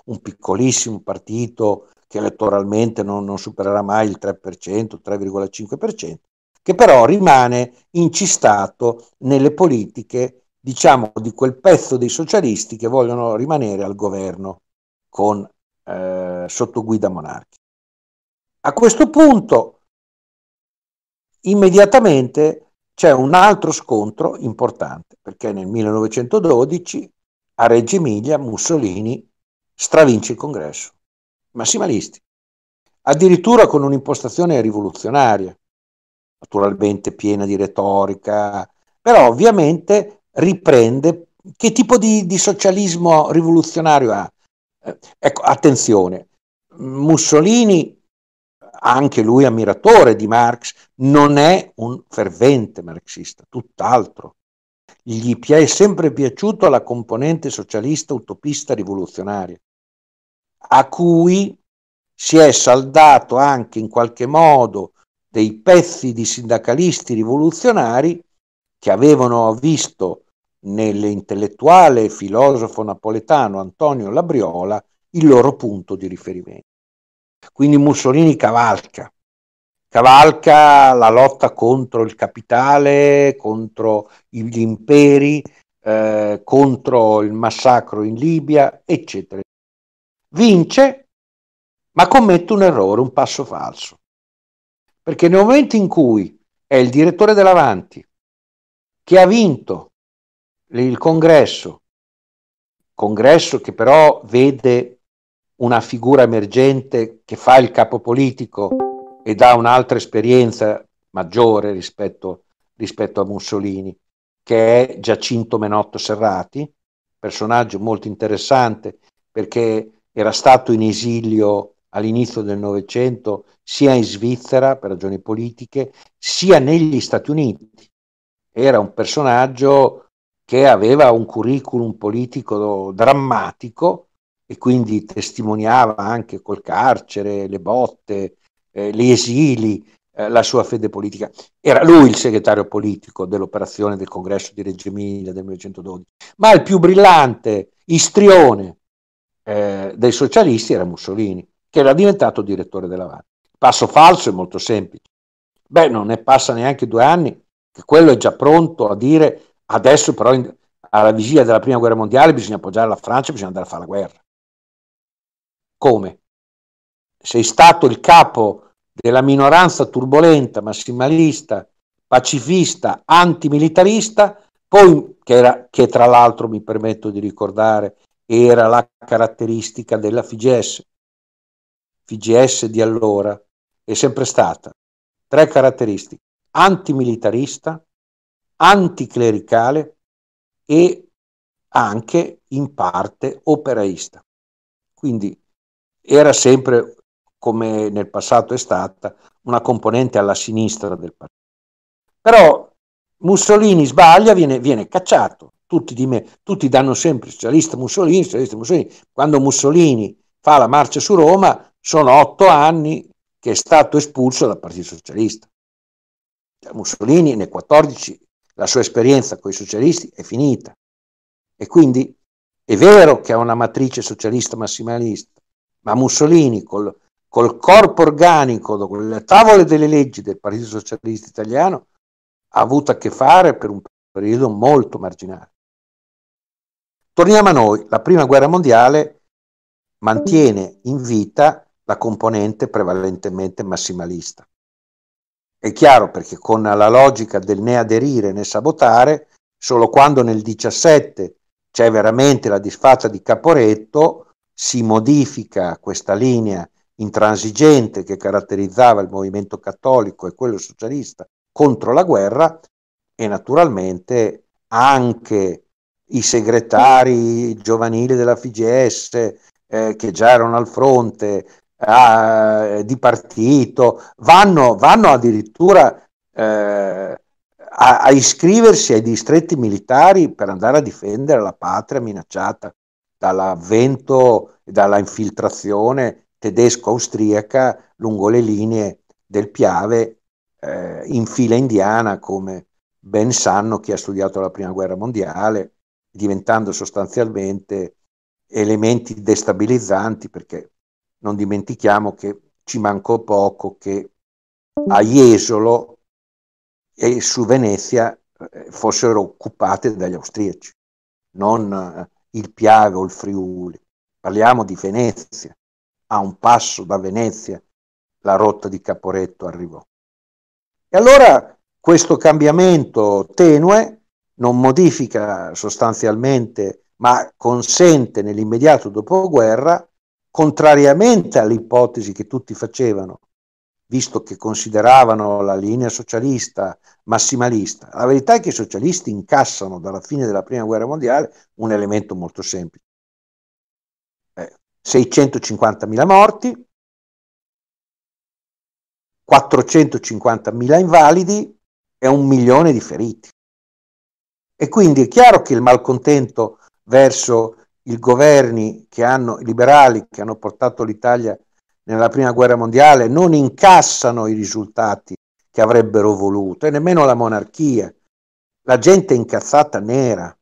un piccolissimo partito che elettoralmente non, non supererà mai il 3%, 3,5%, che però rimane incistato nelle politiche, diciamo, di quel pezzo dei socialisti che vogliono rimanere al governo con, eh, sotto guida monarchica. A questo punto, immediatamente c'è un altro scontro importante, perché nel 1912 a Reggio Emilia Mussolini stravince il congresso, massimalisti, addirittura con un'impostazione rivoluzionaria, naturalmente piena di retorica, però ovviamente riprende che tipo di, di socialismo rivoluzionario ha. Eh, ecco, attenzione, Mussolini anche lui ammiratore di Marx, non è un fervente marxista, tutt'altro. Gli è sempre piaciuto la componente socialista utopista rivoluzionaria, a cui si è saldato anche in qualche modo dei pezzi di sindacalisti rivoluzionari che avevano visto nell'intellettuale filosofo napoletano Antonio Labriola il loro punto di riferimento. Quindi Mussolini cavalca, cavalca la lotta contro il capitale, contro gli imperi, eh, contro il massacro in Libia, eccetera. Vince, ma commette un errore, un passo falso. Perché nel momento in cui è il direttore dell'Avanti che ha vinto il congresso, congresso che però vede una figura emergente che fa il capo politico e ha un'altra esperienza maggiore rispetto, rispetto a Mussolini, che è Giacinto Menotto Serrati, personaggio molto interessante perché era stato in esilio all'inizio del Novecento sia in Svizzera per ragioni politiche sia negli Stati Uniti. Era un personaggio che aveva un curriculum politico drammatico e quindi testimoniava anche col carcere, le botte, eh, gli esili, eh, la sua fede politica. Era lui il segretario politico dell'operazione del congresso di Reggio Emilia del 1912, ma il più brillante istrione eh, dei socialisti era Mussolini, che era diventato direttore dell'Avanti. Il passo falso è molto semplice. Beh, non ne passa neanche due anni che quello è già pronto a dire adesso però in, alla vigilia della prima guerra mondiale bisogna appoggiare la Francia, bisogna andare a fare la guerra. Come? Sei stato il capo della minoranza turbolenta, massimalista, pacifista, antimilitarista, poi, che, era, che tra l'altro mi permetto di ricordare era la caratteristica della FIGES, FIGES di allora, è sempre stata tre caratteristiche, antimilitarista, anticlericale e anche in parte operaista. Quindi era sempre, come nel passato è stata, una componente alla sinistra del partito. Però Mussolini sbaglia, viene, viene cacciato. Tutti, di me, tutti, danno sempre socialista Mussolini, socialista Mussolini. Quando Mussolini fa la marcia su Roma, sono otto anni che è stato espulso dal Partito Socialista. Cioè, Mussolini nel 14 la sua esperienza con i socialisti è finita. E quindi è vero che ha una matrice socialista massimalista, ma Mussolini col, col corpo organico, con le tavole delle leggi del Partito Socialista Italiano, ha avuto a che fare per un periodo molto marginale. Torniamo a noi, la Prima Guerra Mondiale mantiene in vita la componente prevalentemente massimalista. È chiaro perché con la logica del né aderire né sabotare, solo quando nel 17 c'è veramente la disfatta di Caporetto, si modifica questa linea intransigente che caratterizzava il movimento cattolico e quello socialista contro la guerra e naturalmente anche i segretari giovanili della FGS eh, che già erano al fronte ah, eh, di partito vanno, vanno addirittura eh, a, a iscriversi ai distretti militari per andare a difendere la patria minacciata dall'avvento e dalla infiltrazione tedesco-austriaca lungo le linee del Piave eh, in fila indiana, come ben sanno chi ha studiato la Prima Guerra Mondiale, diventando sostanzialmente elementi destabilizzanti perché non dimentichiamo che ci mancò poco che a Jesolo e su Venezia eh, fossero occupate dagli austriaci, non eh, il Piave o il Friuli, parliamo di Venezia, a un passo da Venezia la rotta di Caporetto arrivò. E allora questo cambiamento tenue non modifica sostanzialmente, ma consente nell'immediato dopoguerra, contrariamente all'ipotesi che tutti facevano visto che consideravano la linea socialista massimalista. La verità è che i socialisti incassano dalla fine della Prima Guerra Mondiale un elemento molto semplice. 650.000 eh, morti, 450.000 invalidi e un milione di feriti. E quindi è chiaro che il malcontento verso i governi che hanno, liberali che hanno portato l'Italia a nella prima guerra mondiale non incassano i risultati che avrebbero voluto e nemmeno la monarchia. La gente è incazzata nera.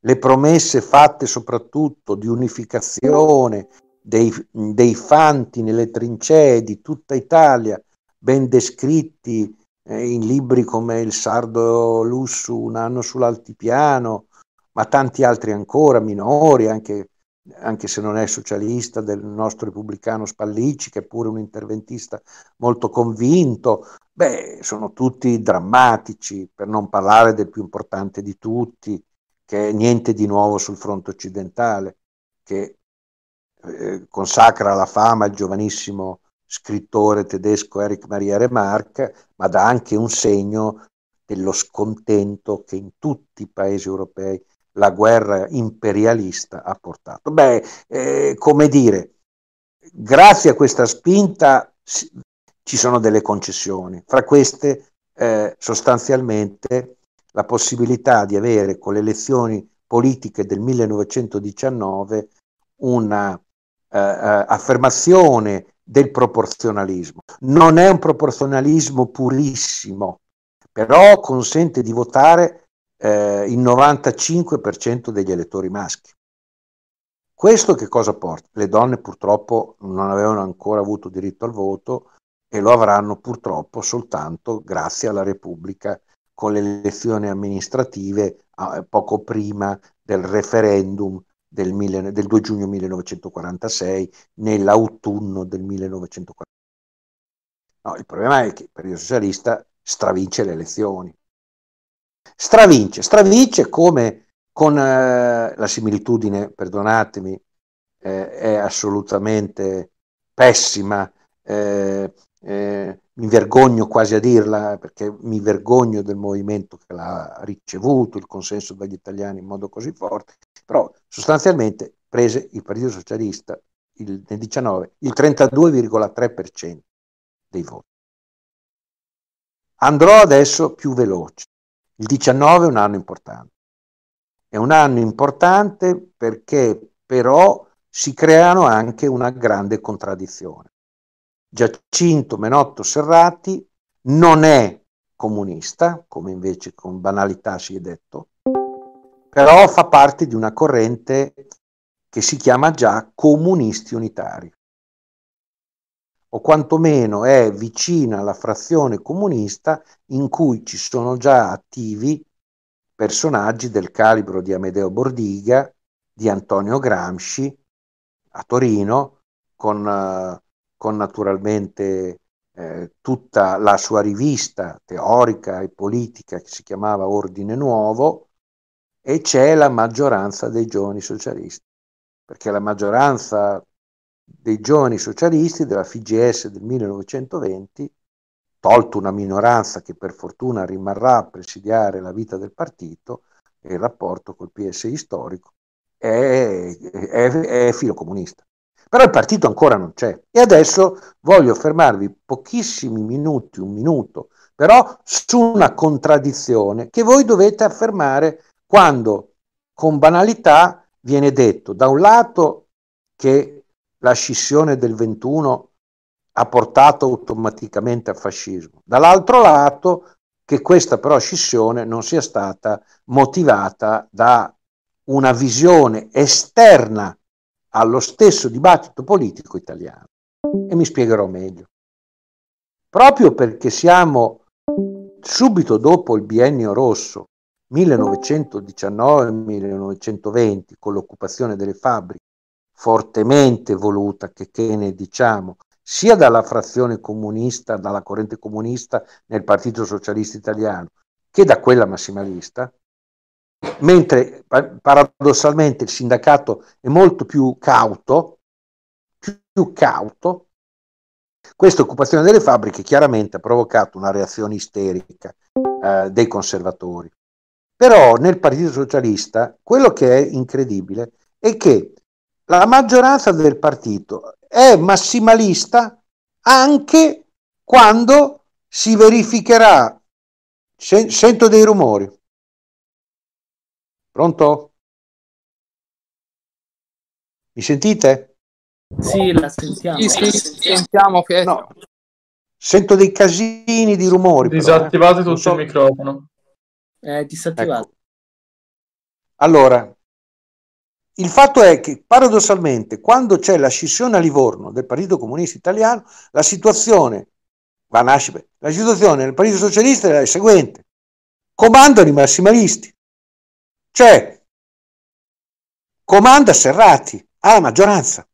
Le promesse fatte soprattutto di unificazione dei, dei fanti nelle trincee di tutta Italia, ben descritti eh, in libri come Il Sardo Lussu, Un anno sull'altipiano, ma tanti altri ancora, minori, anche anche se non è socialista, del nostro repubblicano Spallicci, che è pure un interventista molto convinto, beh, sono tutti drammatici, per non parlare del più importante di tutti, che è niente di nuovo sul fronte occidentale, che eh, consacra la fama al giovanissimo scrittore tedesco Erich Maria Remarque, ma dà anche un segno dello scontento che in tutti i paesi europei la guerra imperialista ha portato. Beh, eh, come dire, grazie a questa spinta ci sono delle concessioni, fra queste eh, sostanzialmente la possibilità di avere con le elezioni politiche del 1919 una eh, eh, affermazione del proporzionalismo. Non è un proporzionalismo purissimo, però consente di votare eh, il 95% degli elettori maschi. Questo che cosa porta? Le donne purtroppo non avevano ancora avuto diritto al voto e lo avranno purtroppo soltanto grazie alla Repubblica con le elezioni amministrative poco prima del referendum del, mille, del 2 giugno 1946 nell'autunno del 1946. No, il problema è che il periodo Socialista stravince le elezioni Stravince, stravince come con eh, la similitudine, perdonatemi, eh, è assolutamente pessima, eh, eh, mi vergogno quasi a dirla perché mi vergogno del movimento che l'ha ricevuto, il consenso dagli italiani in modo così forte, però sostanzialmente prese il Partito Socialista il, nel 19 il 32,3% dei voti. Andrò adesso più veloce il 19 è un anno importante. È un anno importante perché però si creano anche una grande contraddizione. Giacinto Menotto Serrati non è comunista, come invece con banalità si è detto, però fa parte di una corrente che si chiama già comunisti unitari o quantomeno è vicina alla frazione comunista in cui ci sono già attivi personaggi del calibro di Amedeo Bordiga, di Antonio Gramsci a Torino, con, eh, con naturalmente eh, tutta la sua rivista teorica e politica che si chiamava Ordine Nuovo, e c'è la maggioranza dei giovani socialisti, perché la maggioranza dei giovani socialisti della FGS del 1920, tolto una minoranza che per fortuna rimarrà a presidiare la vita del partito e il rapporto col PSI storico, è, è, è filocomunista. Però il partito ancora non c'è. E adesso voglio fermarvi pochissimi minuti, un minuto, però su una contraddizione che voi dovete affermare quando con banalità viene detto da un lato che la scissione del 21 ha portato automaticamente al fascismo. Dall'altro lato che questa però scissione non sia stata motivata da una visione esterna allo stesso dibattito politico italiano. E mi spiegherò meglio. Proprio perché siamo subito dopo il biennio rosso 1919-1920 con l'occupazione delle fabbriche fortemente voluta, che, che ne diciamo, sia dalla frazione comunista, dalla corrente comunista nel Partito Socialista Italiano, che da quella massimalista, mentre paradossalmente il sindacato è molto più cauto, più cauto, questa occupazione delle fabbriche chiaramente ha provocato una reazione isterica eh, dei conservatori. Però nel Partito Socialista quello che è incredibile è che la maggioranza del partito è massimalista anche quando si verificherà, sento dei rumori. Pronto? Mi sentite? Sì, la sentiamo. Sì, sì, sentiamo che... No. Sento dei casini di rumori. Disattivate però, eh. tutto so... il microfono. È eh, disattivato. Ecco. Allora, il fatto è che paradossalmente quando c'è la scissione a Livorno del Partito Comunista Italiano, la situazione, va nasce, la situazione nel Partito Socialista è la seguente. Comandano i massimalisti. Cioè, comanda Serrati alla maggioranza.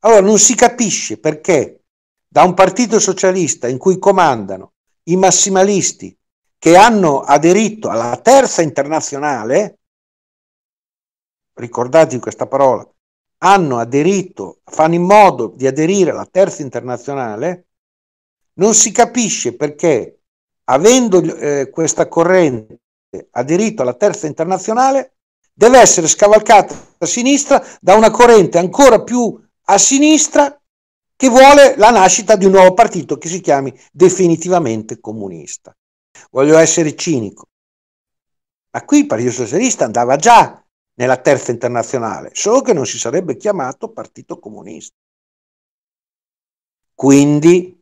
Allora non si capisce perché da un partito socialista in cui comandano i massimalisti che hanno aderito alla terza internazionale, ricordati questa parola, hanno aderito, fanno in modo di aderire alla terza internazionale, non si capisce perché, avendo eh, questa corrente aderito alla terza internazionale, deve essere scavalcata a sinistra da una corrente ancora più a sinistra che vuole la nascita di un nuovo partito che si chiami definitivamente comunista. Voglio essere cinico, ma qui il Partito Socialista andava già nella terza internazionale, solo che non si sarebbe chiamato Partito Comunista. Quindi,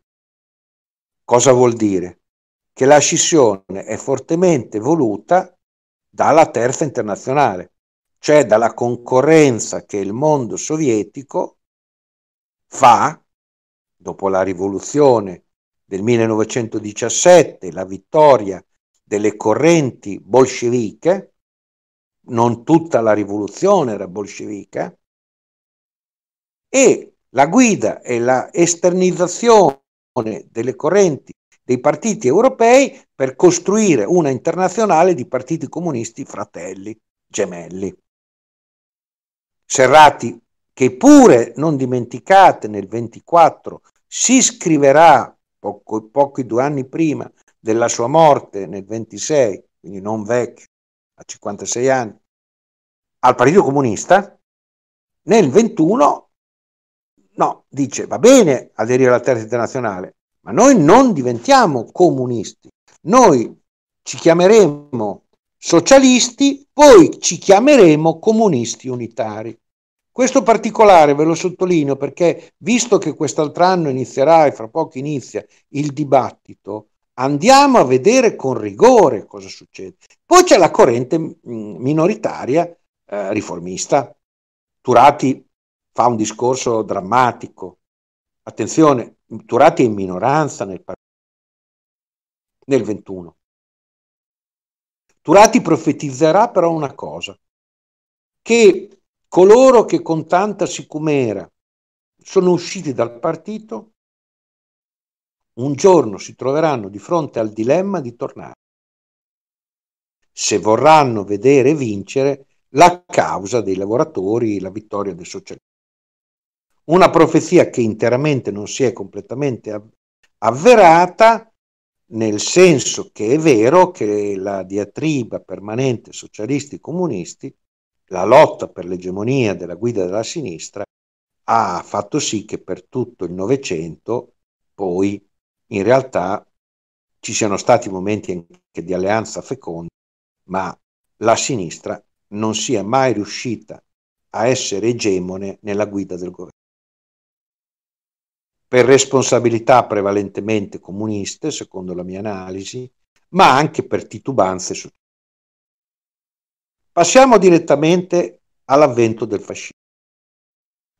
cosa vuol dire? Che la scissione è fortemente voluta dalla terza internazionale, cioè dalla concorrenza che il mondo sovietico fa dopo la rivoluzione del 1917, la vittoria delle correnti bolsceviche, non tutta la rivoluzione era bolscevica, e la guida e la esternizzazione delle correnti dei partiti europei per costruire una internazionale di partiti comunisti fratelli, gemelli. Serrati, che pure non dimenticate nel 24 si scriverà poco, pochi due anni prima della sua morte nel 26, quindi non vecchio, a 56 anni, al Partito Comunista, nel 21 no, dice va bene aderire alla Terza Internazionale, ma noi non diventiamo comunisti, noi ci chiameremo socialisti, poi ci chiameremo comunisti unitari. Questo particolare ve lo sottolineo perché, visto che quest'altro anno inizierà e fra poco inizia il dibattito, Andiamo a vedere con rigore cosa succede. Poi c'è la corrente mm, minoritaria eh, riformista. Turati fa un discorso drammatico. Attenzione, Turati è in minoranza nel, nel 21. Turati profetizzerà però una cosa, che coloro che con tanta sicumera sono usciti dal partito un giorno si troveranno di fronte al dilemma di tornare, se vorranno vedere vincere la causa dei lavoratori, la vittoria del socialismo. Una profezia che interamente non si è completamente avverata, nel senso che è vero che la diatriba permanente socialisti-comunisti, la lotta per l'egemonia della guida della sinistra, ha fatto sì che per tutto il Novecento poi in realtà ci siano stati momenti anche di alleanza feconda, ma la sinistra non sia mai riuscita a essere egemone nella guida del governo. Per responsabilità prevalentemente comuniste, secondo la mia analisi, ma anche per titubanze su. Passiamo direttamente all'avvento del fascismo.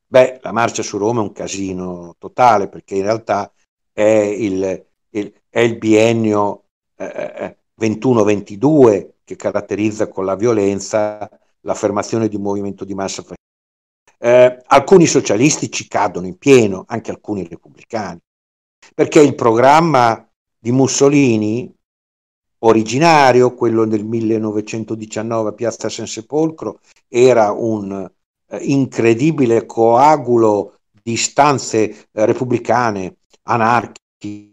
Beh, la marcia su Roma è un casino totale perché in realtà è il, il, è il biennio eh, 21-22 eh, eh, che caratterizza con la violenza l'affermazione di un movimento di massa fascista. Eh, alcuni socialisti ci cadono in pieno, anche alcuni repubblicani, perché il programma di Mussolini originario, quello del 1919 a Piazza San Sepolcro, era un eh, incredibile coagulo di stanze eh, repubblicane, anarchiche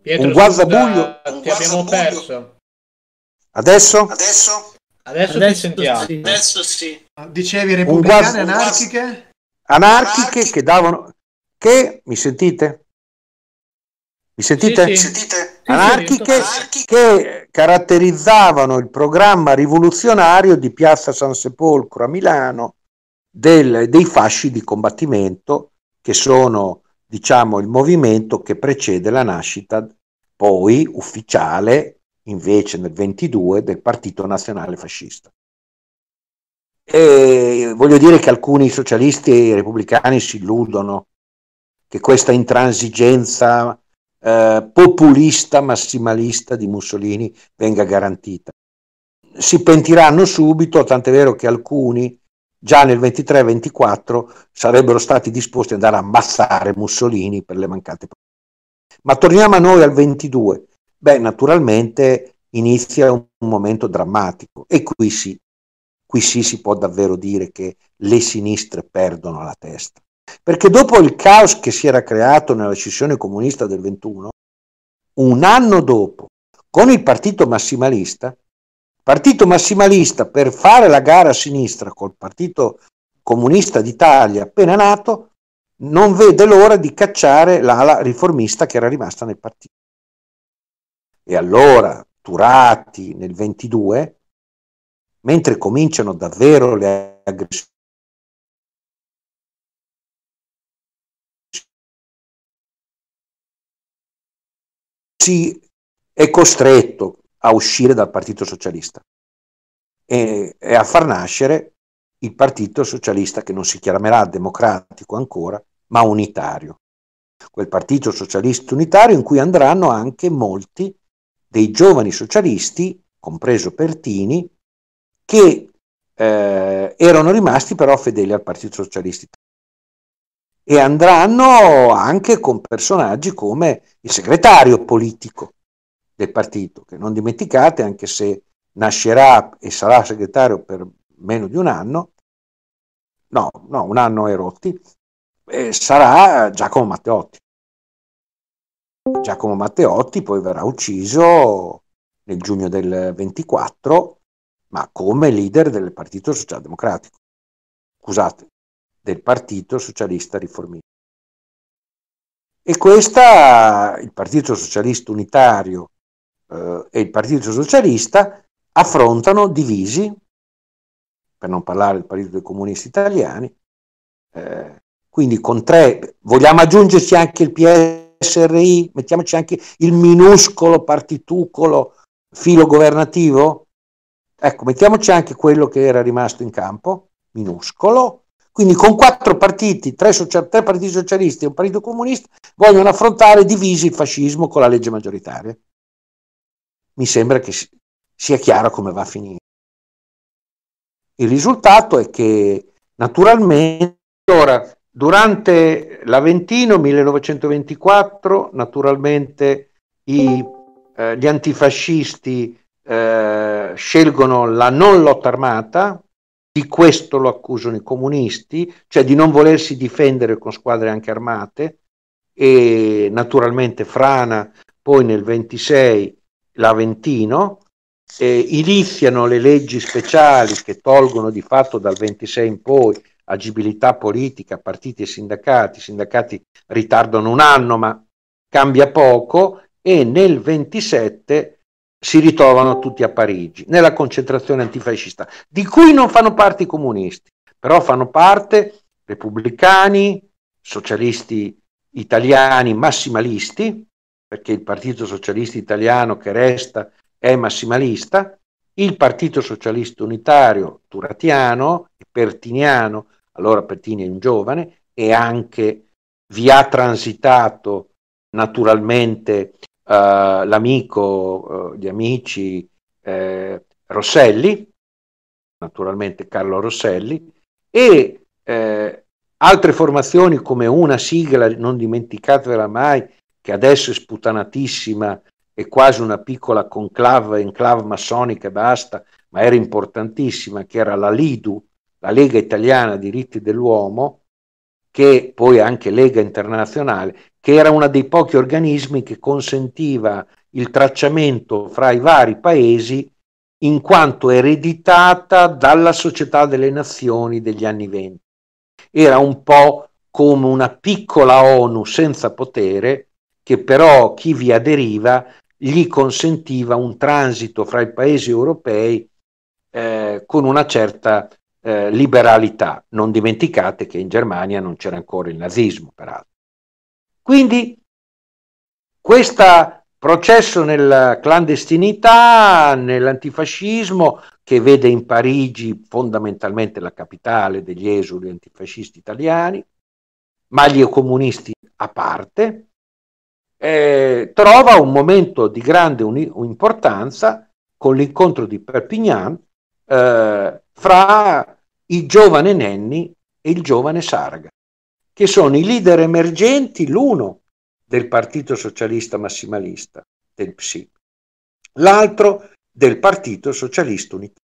Pietro, un guazzabuglio ti un abbiamo perso adesso? adesso? adesso, ti sentiamo sì. adesso sì dicevi repubblicane guaz- anarchiche? anarchiche? anarchiche che davano che mi sentite? mi sentite? Sì, sì. sentite? anarchiche che caratterizzavano il programma rivoluzionario di Piazza San Sepolcro a Milano del, dei fasci di combattimento che sono diciamo il movimento che precede la nascita poi ufficiale invece nel 22 del Partito Nazionale Fascista. E voglio dire che alcuni socialisti e repubblicani si illudono che questa intransigenza eh, populista massimalista di Mussolini venga garantita. Si pentiranno subito, tant'è vero che alcuni già nel 23-24 sarebbero stati disposti ad andare a ammazzare Mussolini per le mancate ma torniamo a noi al 22. Beh, naturalmente inizia un, un momento drammatico e qui sì, qui sì si può davvero dire che le sinistre perdono la testa. Perché dopo il caos che si era creato nella scissione comunista del 21, un anno dopo, con il partito massimalista, partito massimalista per fare la gara a sinistra col partito comunista d'Italia appena nato, non vede l'ora di cacciare l'ala riformista che era rimasta nel partito. E allora, Turati nel 22, mentre cominciano davvero le aggressioni, ci è costretto a uscire dal Partito Socialista e, e a far nascere il Partito Socialista che non si chiamerà democratico ancora, ma unitario. Quel Partito Socialista unitario in cui andranno anche molti dei giovani socialisti, compreso Pertini, che eh, erano rimasti però fedeli al Partito Socialista e andranno anche con personaggi come il segretario politico del partito, che non dimenticate, anche se nascerà e sarà segretario per meno di un anno, no, no un anno è rotti, eh, sarà Giacomo Matteotti. Giacomo Matteotti poi verrà ucciso nel giugno del 24, ma come leader del Partito Socialdemocratico. Scusate, del Partito Socialista Riformista. E questa, il Partito Socialista Unitario eh, e il Partito Socialista affrontano divisi, per non parlare del Partito dei Comunisti Italiani, eh, quindi con tre, vogliamo aggiungerci anche il PSRI, mettiamoci anche il minuscolo partitucolo filo governativo, ecco, mettiamoci anche quello che era rimasto in campo, minuscolo, quindi con quattro partiti, tre, social, tre partiti socialisti e un partito comunista, vogliono affrontare divisi il fascismo con la legge maggioritaria. Mi sembra che sia chiaro come va a finire. Il risultato è che naturalmente, allora, durante l'Aventino 1924, naturalmente i, eh, gli antifascisti eh, scelgono la non lotta armata, di questo lo accusano i comunisti, cioè di non volersi difendere con squadre anche armate e naturalmente Frana, poi nel 26 l'Aventino, eh, iniziano le leggi speciali che tolgono di fatto dal 26 in poi agibilità politica, partiti e sindacati, i sindacati ritardano un anno ma cambia poco e nel 27 si ritrovano tutti a Parigi, nella concentrazione antifascista, di cui non fanno parte i comunisti, però fanno parte repubblicani, socialisti italiani massimalisti, perché il Partito Socialista Italiano che resta è massimalista, il Partito Socialista Unitario Turatiano e Pertiniano, allora Pertini è un giovane, e anche vi ha transitato naturalmente uh, l'amico, uh, eh, gli amici eh, Rosselli, naturalmente Carlo Rosselli, e eh, altre formazioni come una sigla, non dimenticatevela mai, che adesso è sputanatissima, è quasi una piccola conclave, enclave massonica e basta, ma era importantissima, che era la LIDU, la Lega Italiana Diritti dell'Uomo, che poi anche Lega Internazionale, che era uno dei pochi organismi che consentiva il tracciamento fra i vari paesi in quanto ereditata dalla Società delle Nazioni degli anni venti. Era un po' come una piccola ONU senza potere che però chi vi aderiva gli consentiva un transito fra i paesi europei eh, con una certa eh, liberalità. Non dimenticate che in Germania non c'era ancora il nazismo, peraltro. Quindi questo processo nella clandestinità, nell'antifascismo, che vede in Parigi fondamentalmente la capitale degli esuli antifascisti italiani, ma gli comunisti a parte, eh, trova un momento di grande uni- importanza con l'incontro di Perpignan eh, fra il giovane Nenni e il giovane Sarga, che sono i leader emergenti l'uno del Partito Socialista Massimalista, del PSI, l'altro del Partito Socialista Unitario.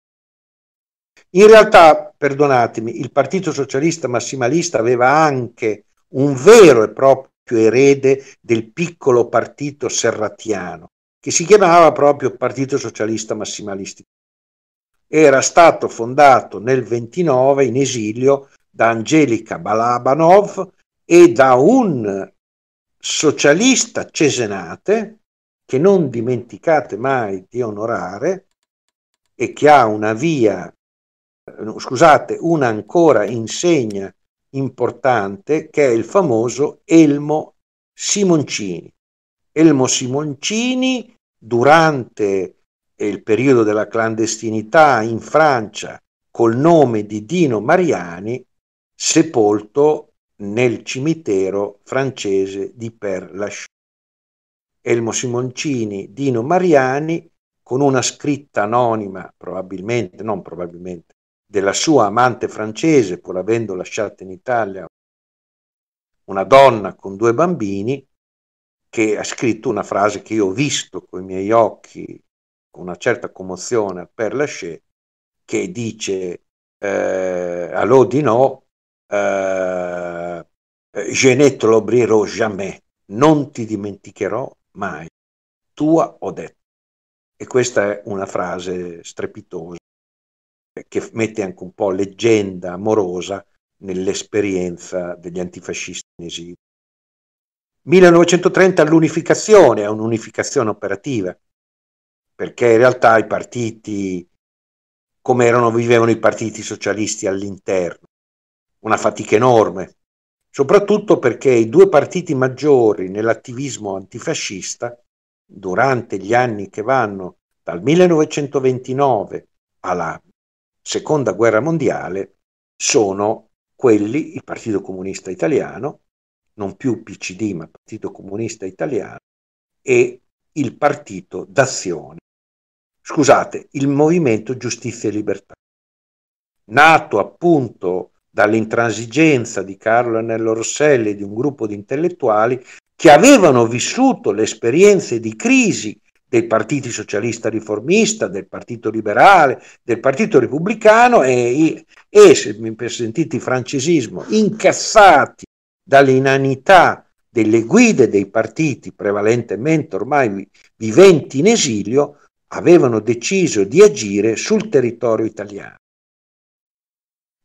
In realtà, perdonatemi, il Partito Socialista Massimalista aveva anche un vero e proprio erede del piccolo partito serratiano, che si chiamava proprio Partito Socialista Massimalisti era stato fondato nel 29 in esilio da Angelica Balabanov e da un socialista cesenate che non dimenticate mai di onorare e che ha una via, scusate, una ancora insegna importante che è il famoso Elmo Simoncini. Elmo Simoncini durante e il periodo della clandestinità in Francia col nome di Dino Mariani, sepolto nel cimitero francese di Père Lachaise. Elmo Simoncini, Dino Mariani, con una scritta anonima, probabilmente, non probabilmente, della sua amante francese, pur avendo lasciato in Italia una donna con due bambini, che ha scritto una frase che io ho visto con i miei occhi una certa commozione per Lachey che dice eh, allora di no, eh, je ne te t'oublierai jamais, non ti dimenticherò mai, tua ho detto. E questa è una frase strepitosa che mette anche un po' leggenda amorosa nell'esperienza degli antifascisti in esilio. 1930 l'unificazione, è un'unificazione operativa, perché in realtà i partiti, come erano, vivevano i partiti socialisti all'interno, una fatica enorme, soprattutto perché i due partiti maggiori nell'attivismo antifascista durante gli anni che vanno dal 1929 alla seconda guerra mondiale sono quelli, il Partito Comunista Italiano, non più PCD ma Partito Comunista Italiano, e il Partito d'Azione Scusate, il movimento Giustizia e Libertà, nato appunto dall'intransigenza di Carlo Anello Rosselli e di un gruppo di intellettuali che avevano vissuto le esperienze di crisi dei partiti socialista riformista, del partito liberale, del partito repubblicano e, e se mi sentite il francesismo, incassati dall'inanità delle guide dei partiti prevalentemente ormai viventi in esilio, avevano deciso di agire sul territorio italiano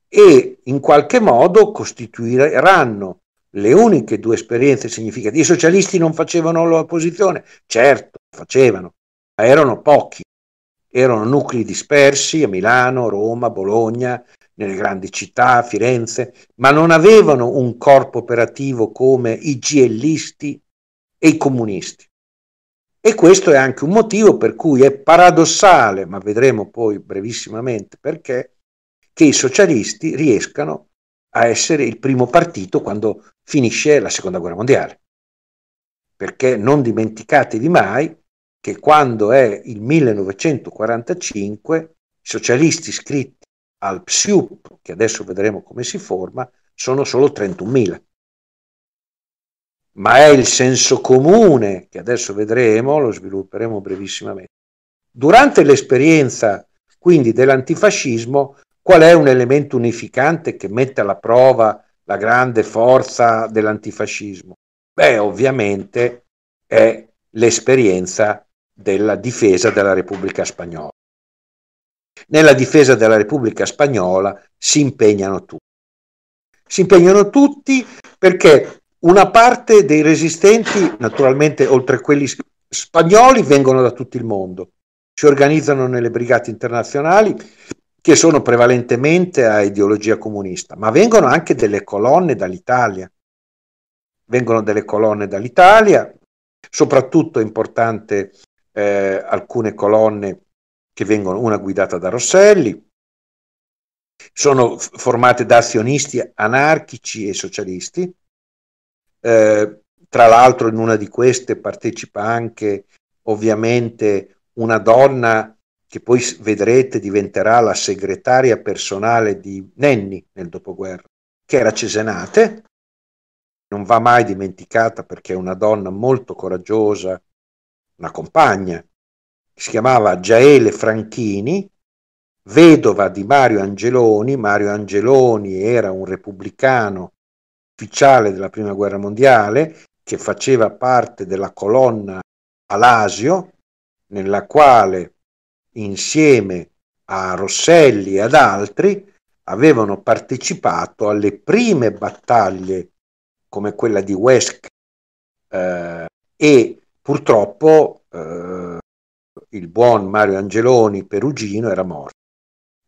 e in qualche modo costituiranno le uniche due esperienze significative. I socialisti non facevano l'opposizione, certo, facevano, ma erano pochi, erano nuclei dispersi a Milano, Roma, Bologna, nelle grandi città, Firenze, ma non avevano un corpo operativo come i giellisti e i comunisti. E questo è anche un motivo per cui è paradossale, ma vedremo poi brevissimamente perché, che i socialisti riescano a essere il primo partito quando finisce la seconda guerra mondiale. Perché non dimenticatevi mai che quando è il 1945 i socialisti iscritti al PSUP, che adesso vedremo come si forma, sono solo 31.000 ma è il senso comune che adesso vedremo, lo svilupperemo brevissimamente. Durante l'esperienza quindi dell'antifascismo, qual è un elemento unificante che mette alla prova la grande forza dell'antifascismo? Beh, ovviamente è l'esperienza della difesa della Repubblica Spagnola. Nella difesa della Repubblica Spagnola si impegnano tutti. Si impegnano tutti perché una parte dei resistenti, naturalmente oltre a quelli spagnoli, vengono da tutto il mondo, si organizzano nelle brigate internazionali che sono prevalentemente a ideologia comunista, ma vengono anche delle colonne dall'Italia. Vengono delle colonne dall'Italia, soprattutto è importante eh, alcune colonne che vengono, una guidata da Rosselli, sono formate da azionisti anarchici e socialisti, eh, tra l'altro in una di queste partecipa anche ovviamente una donna che poi vedrete diventerà la segretaria personale di Nenni nel dopoguerra, che era Cesenate, non va mai dimenticata perché è una donna molto coraggiosa, una compagna, si chiamava Giaele Franchini, vedova di Mario Angeloni. Mario Angeloni era un repubblicano ufficiale della prima guerra mondiale, che faceva parte della colonna Alasio, nella quale insieme a Rosselli e ad altri avevano partecipato alle prime battaglie come quella di Wesca eh, e purtroppo eh, il buon Mario Angeloni Perugino era morto.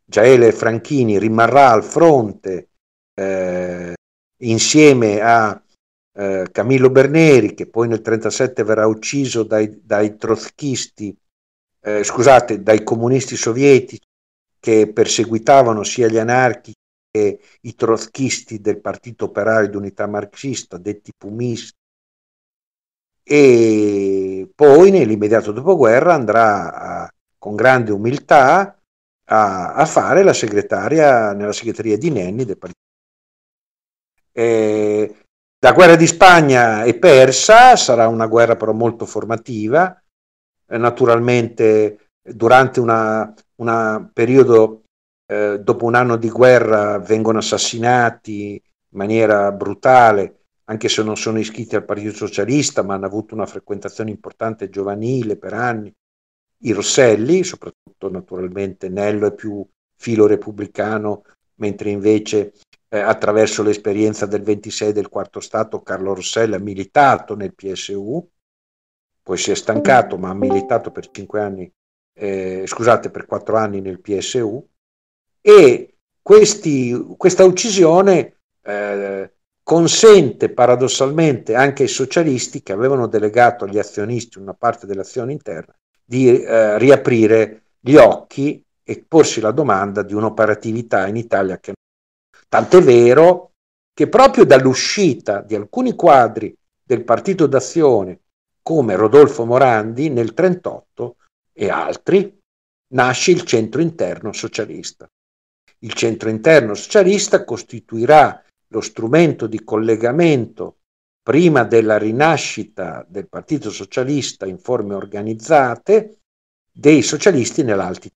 Giaele Franchini rimarrà al fronte eh, insieme a eh, Camillo Berneri, che poi nel 1937 verrà ucciso dai, dai trotskisti, eh, scusate, dai comunisti sovietici che perseguitavano sia gli anarchici che i trotschisti del Partito Operario d'Unità Marxista, detti pumisti. E poi nell'immediato dopoguerra andrà a, con grande umiltà a, a, fare la segretaria nella segreteria di Nenni del Partito eh, la guerra di Spagna è persa, sarà una guerra però molto formativa, eh, naturalmente durante un periodo eh, dopo un anno di guerra vengono assassinati in maniera brutale, anche se non sono iscritti al Partito Socialista, ma hanno avuto una frequentazione importante giovanile per anni, i Rosselli, soprattutto naturalmente Nello è più filo repubblicano, mentre invece eh, attraverso l'esperienza del 26 del quarto stato Carlo Rossella ha militato nel PSU, poi si è stancato ma ha militato per, anni, eh, scusate, per quattro anni nel PSU e questi, questa uccisione eh, consente paradossalmente anche ai socialisti che avevano delegato agli azionisti una parte dell'azione interna di eh, riaprire gli occhi e porsi la domanda di un'operatività in Italia che Tant'è vero che proprio dall'uscita di alcuni quadri del Partito d'Azione, come Rodolfo Morandi nel 1938 e altri, nasce il centro interno socialista. Il centro interno socialista costituirà lo strumento di collegamento prima della rinascita del Partito Socialista in forme organizzate dei socialisti nell'altitudine.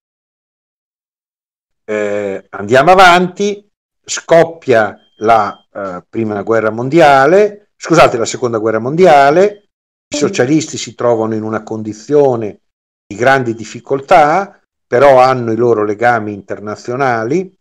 Eh, andiamo avanti, scoppia la eh, prima guerra mondiale, scusate, la seconda guerra mondiale, i mm. socialisti si trovano in una condizione di grandi difficoltà, però hanno i loro legami internazionali,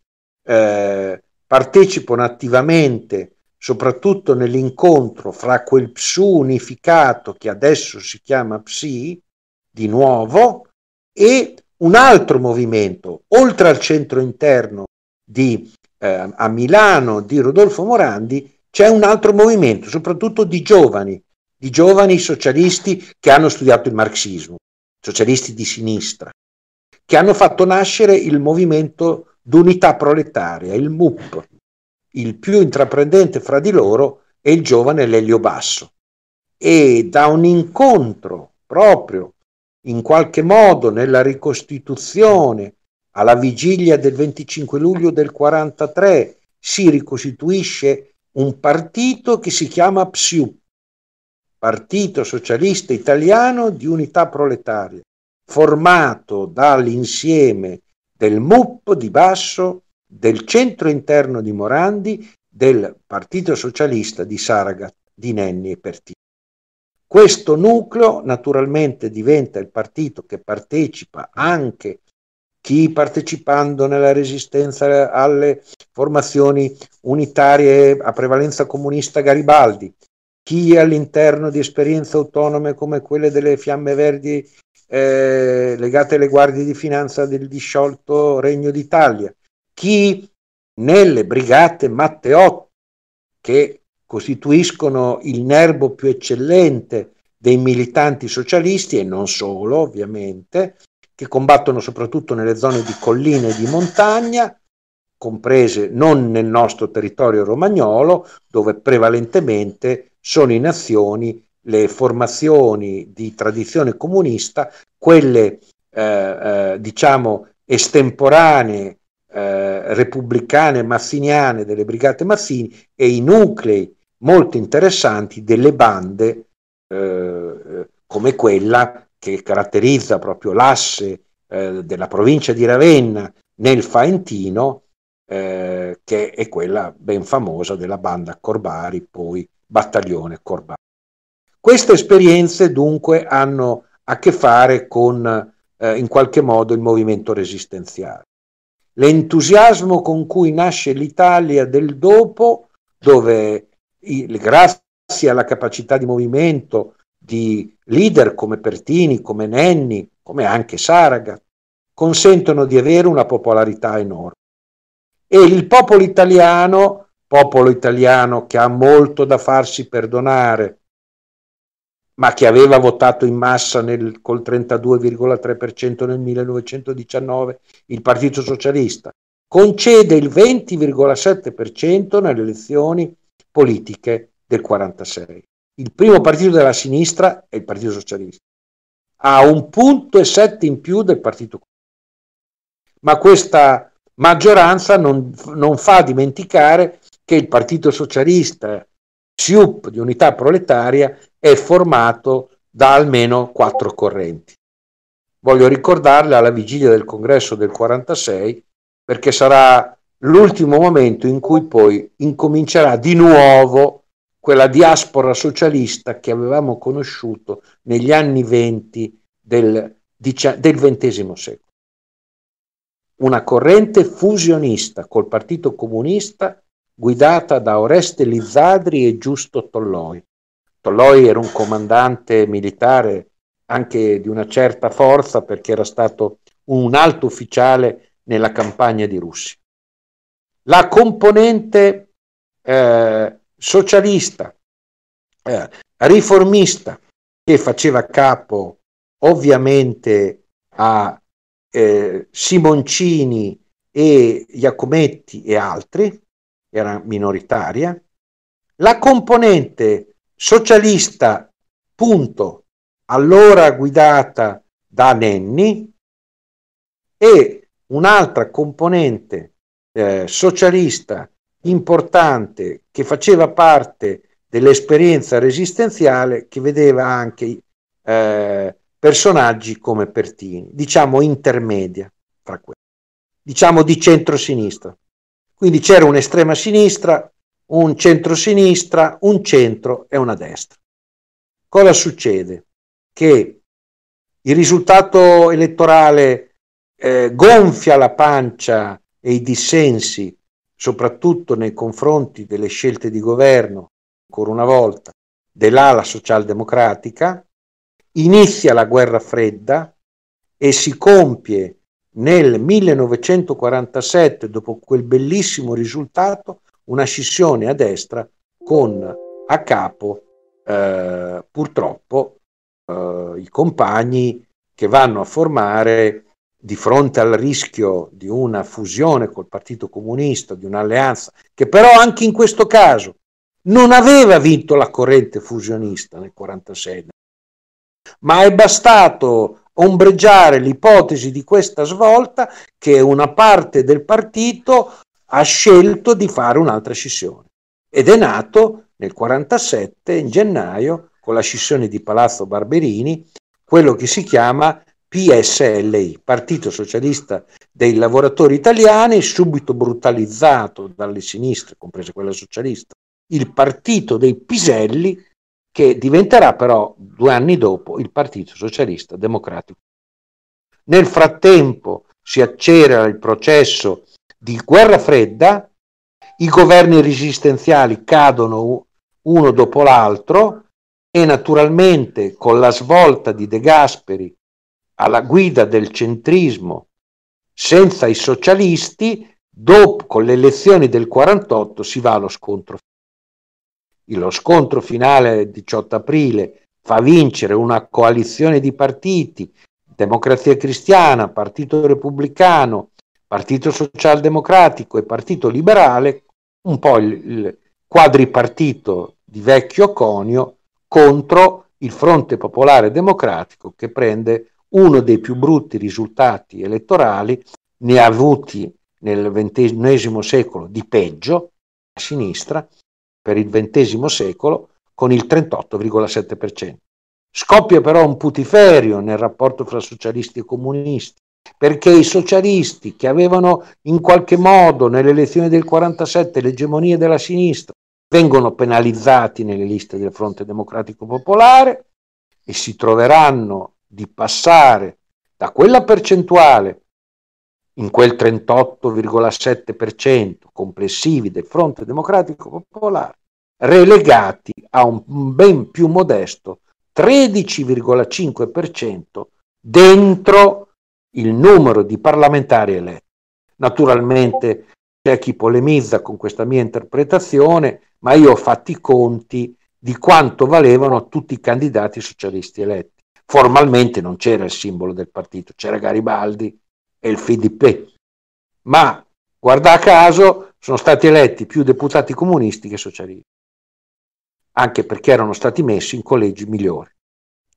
eh, partecipano attivamente soprattutto nell'incontro fra quel PSU unificato che adesso si chiama PSI di nuovo e un altro movimento oltre al centro interno di eh, a Milano di Rodolfo Morandi, c'è un altro movimento, soprattutto di giovani, di giovani socialisti che hanno studiato il marxismo, socialisti di sinistra, che hanno fatto nascere il movimento d'unità proletaria, il MUP. Il più intraprendente fra di loro è il giovane Lelio Basso. E da un incontro proprio in qualche modo nella ricostituzione alla vigilia del 25 luglio del 43 si ricostituisce un partito che si chiama PSIU, Partito Socialista Italiano di Unità Proletaria, formato dall'insieme del MUP di Basso, del centro interno di Morandi, del Partito Socialista di Saragat, di Nenni e Pertini. Questo nucleo naturalmente diventa il partito che partecipa anche chi partecipando nella resistenza alle formazioni unitarie a prevalenza comunista Garibaldi, chi all'interno di esperienze autonome come quelle delle Fiamme Verdi eh, legate alle guardie di finanza del disciolto Regno d'Italia, chi nelle brigate Matteotti, che costituiscono il nervo più eccellente dei militanti socialisti e non solo, ovviamente, che combattono soprattutto nelle zone di collina e di montagna, comprese non nel nostro territorio romagnolo, dove prevalentemente sono in azioni le formazioni di tradizione comunista, quelle eh, eh, diciamo estemporanee, eh, repubblicane, massiniane delle brigate massini e i nuclei molto interessanti delle bande eh, come quella che caratterizza proprio l'asse eh, della provincia di Ravenna nel Faentino, eh, che è quella ben famosa della banda Corbari, poi battaglione Corbari. Queste esperienze dunque hanno a che fare con eh, in qualche modo il movimento resistenziale. L'entusiasmo con cui nasce l'Italia del dopo, dove grazie alla capacità di movimento di leader come Pertini, come Nenni, come anche Saragat, consentono di avere una popolarità enorme. E il popolo italiano, popolo italiano che ha molto da farsi perdonare, ma che aveva votato in massa nel, col 32,3% nel 1919 il Partito Socialista, concede il 20,7% nelle elezioni politiche del 1946 il primo partito della sinistra è il Partito Socialista, ha un punto e sette in più del Partito Comunista. Ma questa maggioranza non, non fa dimenticare che il Partito Socialista, SIUP di Unità Proletaria, è formato da almeno quattro correnti. Voglio ricordarle alla vigilia del congresso del 46 perché sarà l'ultimo momento in cui poi incomincerà di nuovo quella diaspora socialista che avevamo conosciuto negli anni venti del, del XX secolo. Una corrente fusionista col Partito Comunista guidata da Oreste Lizzadri e Giusto Tolloi. Tolloi era un comandante militare anche di una certa forza perché era stato un alto ufficiale nella campagna di Russia. La componente eh, socialista, eh, riformista, che faceva capo ovviamente a eh, Simoncini e Iacometti e altri, era minoritaria, la componente socialista, punto, allora guidata da Nenni, e un'altra componente eh, socialista importante che faceva parte dell'esperienza resistenziale che vedeva anche eh, personaggi come Pertini, diciamo intermedia fra questi, diciamo di centro-sinistra. Quindi c'era un'estrema sinistra, un centro-sinistra, un centro e una destra. Cosa succede? Che il risultato elettorale eh, gonfia la pancia e i dissensi soprattutto nei confronti delle scelte di governo, ancora una volta, dell'ala socialdemocratica, inizia la guerra fredda e si compie nel 1947, dopo quel bellissimo risultato, una scissione a destra con a capo eh, purtroppo eh, i compagni che vanno a formare di fronte al rischio di una fusione col Partito Comunista, di un'alleanza, che però anche in questo caso non aveva vinto la corrente fusionista nel 1946, ma è bastato ombreggiare l'ipotesi di questa svolta che una parte del partito ha scelto di fare un'altra scissione. Ed è nato nel 1947, in gennaio, con la scissione di Palazzo Barberini, quello che si chiama PSLI, Partito Socialista dei Lavoratori Italiani, subito brutalizzato dalle sinistre, comprese quella socialista, il partito dei Piselli, che diventerà però due anni dopo il Partito Socialista Democratico. Nel frattempo si accelera il processo di guerra fredda, i governi resistenziali cadono uno dopo l'altro e naturalmente con la svolta di De Gasperi alla guida del centrismo senza i socialisti, dopo, con le elezioni del 48 si va allo scontro. E Lo scontro finale del 18 aprile fa vincere una coalizione di partiti, Democrazia Cristiana, Partito Repubblicano, Partito Socialdemocratico e Partito Liberale, un po' il, il quadripartito di vecchio conio contro il Fronte Popolare Democratico che prende uno dei più brutti risultati elettorali, ne ha avuti nel XX secolo di peggio, a sinistra, per il XX secolo, con il 38,7%. Scoppia però un putiferio nel rapporto fra socialisti e comunisti, perché i socialisti che avevano in qualche modo nelle elezioni del 47 l'egemonia della sinistra vengono penalizzati nelle liste del Fronte Democratico Popolare e si troveranno di passare da quella percentuale in quel 38,7% complessivi del fronte democratico popolare, relegati a un ben più modesto 13,5% dentro il numero di parlamentari eletti. Naturalmente c'è chi polemizza con questa mia interpretazione, ma io ho fatto i conti di quanto valevano tutti i candidati socialisti eletti. Formalmente non c'era il simbolo del partito, c'era Garibaldi e il FDP, ma guarda caso sono stati eletti più deputati comunisti che socialisti, anche perché erano stati messi in collegi migliori,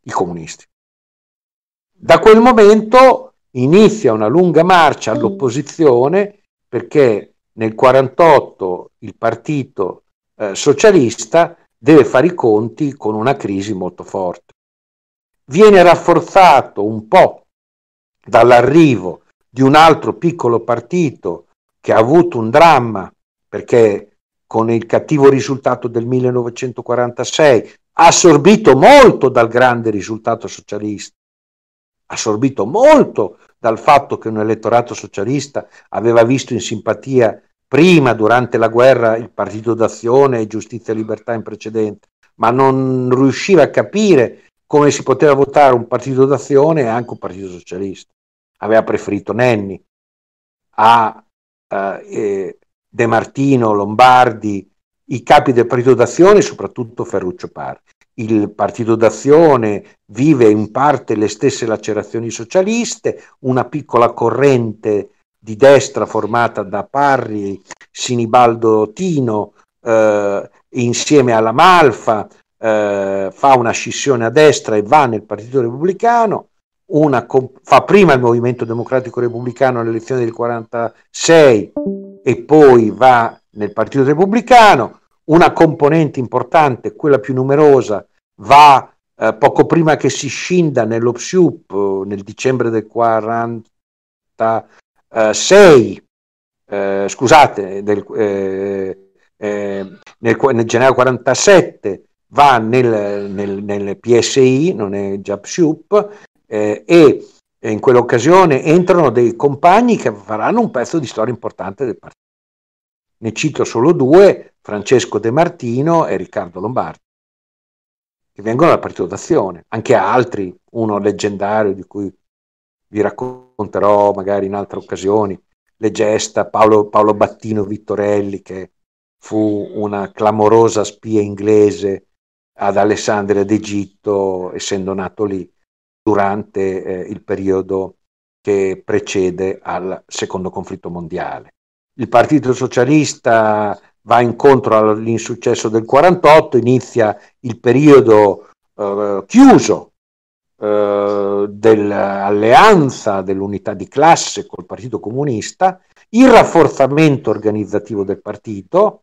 i comunisti. Da quel momento inizia una lunga marcia all'opposizione perché nel 1948 il partito eh, socialista deve fare i conti con una crisi molto forte viene rafforzato un po' dall'arrivo di un altro piccolo partito che ha avuto un dramma perché con il cattivo risultato del 1946 assorbito molto dal grande risultato socialista, assorbito molto dal fatto che un elettorato socialista aveva visto in simpatia prima, durante la guerra, il Partito d'Azione e Giustizia e Libertà in precedente, ma non riusciva a capire come si poteva votare un partito d'azione e anche un partito socialista. Aveva preferito Nenni a eh, De Martino, Lombardi, i capi del partito d'azione, soprattutto Ferruccio Parri. Il partito d'azione vive in parte le stesse lacerazioni socialiste, una piccola corrente di destra formata da Parri, Sinibaldo Tino, eh, insieme alla Malfa, eh, fa una scissione a destra e va nel Partito Repubblicano, una, fa prima il Movimento Democratico Repubblicano alle elezioni del 1946 e poi va nel Partito Repubblicano, una componente importante, quella più numerosa, va eh, poco prima che si scinda nello PSUP eh, nel dicembre del 1946. eh, scusate, del, eh, eh nel, nel gennaio 47 va nel, nel, nel PSI, non è JabSoup, eh, e eh, in quell'occasione entrano dei compagni che faranno un pezzo di storia importante del partito. Ne cito solo due, Francesco De Martino e Riccardo Lombardi, che vengono dal Partito d'Azione, anche altri, uno leggendario di cui vi racconterò magari in altre occasioni, Le Gesta, Paolo, Paolo Battino Vittorelli, che fu una clamorosa spia inglese ad Alessandria d'Egitto, essendo nato lì durante eh, il periodo che precede al secondo conflitto mondiale. Il Partito Socialista va incontro all'insuccesso del 48, inizia il periodo eh, chiuso eh, dell'alleanza dell'unità di classe col Partito Comunista, il rafforzamento organizzativo del partito,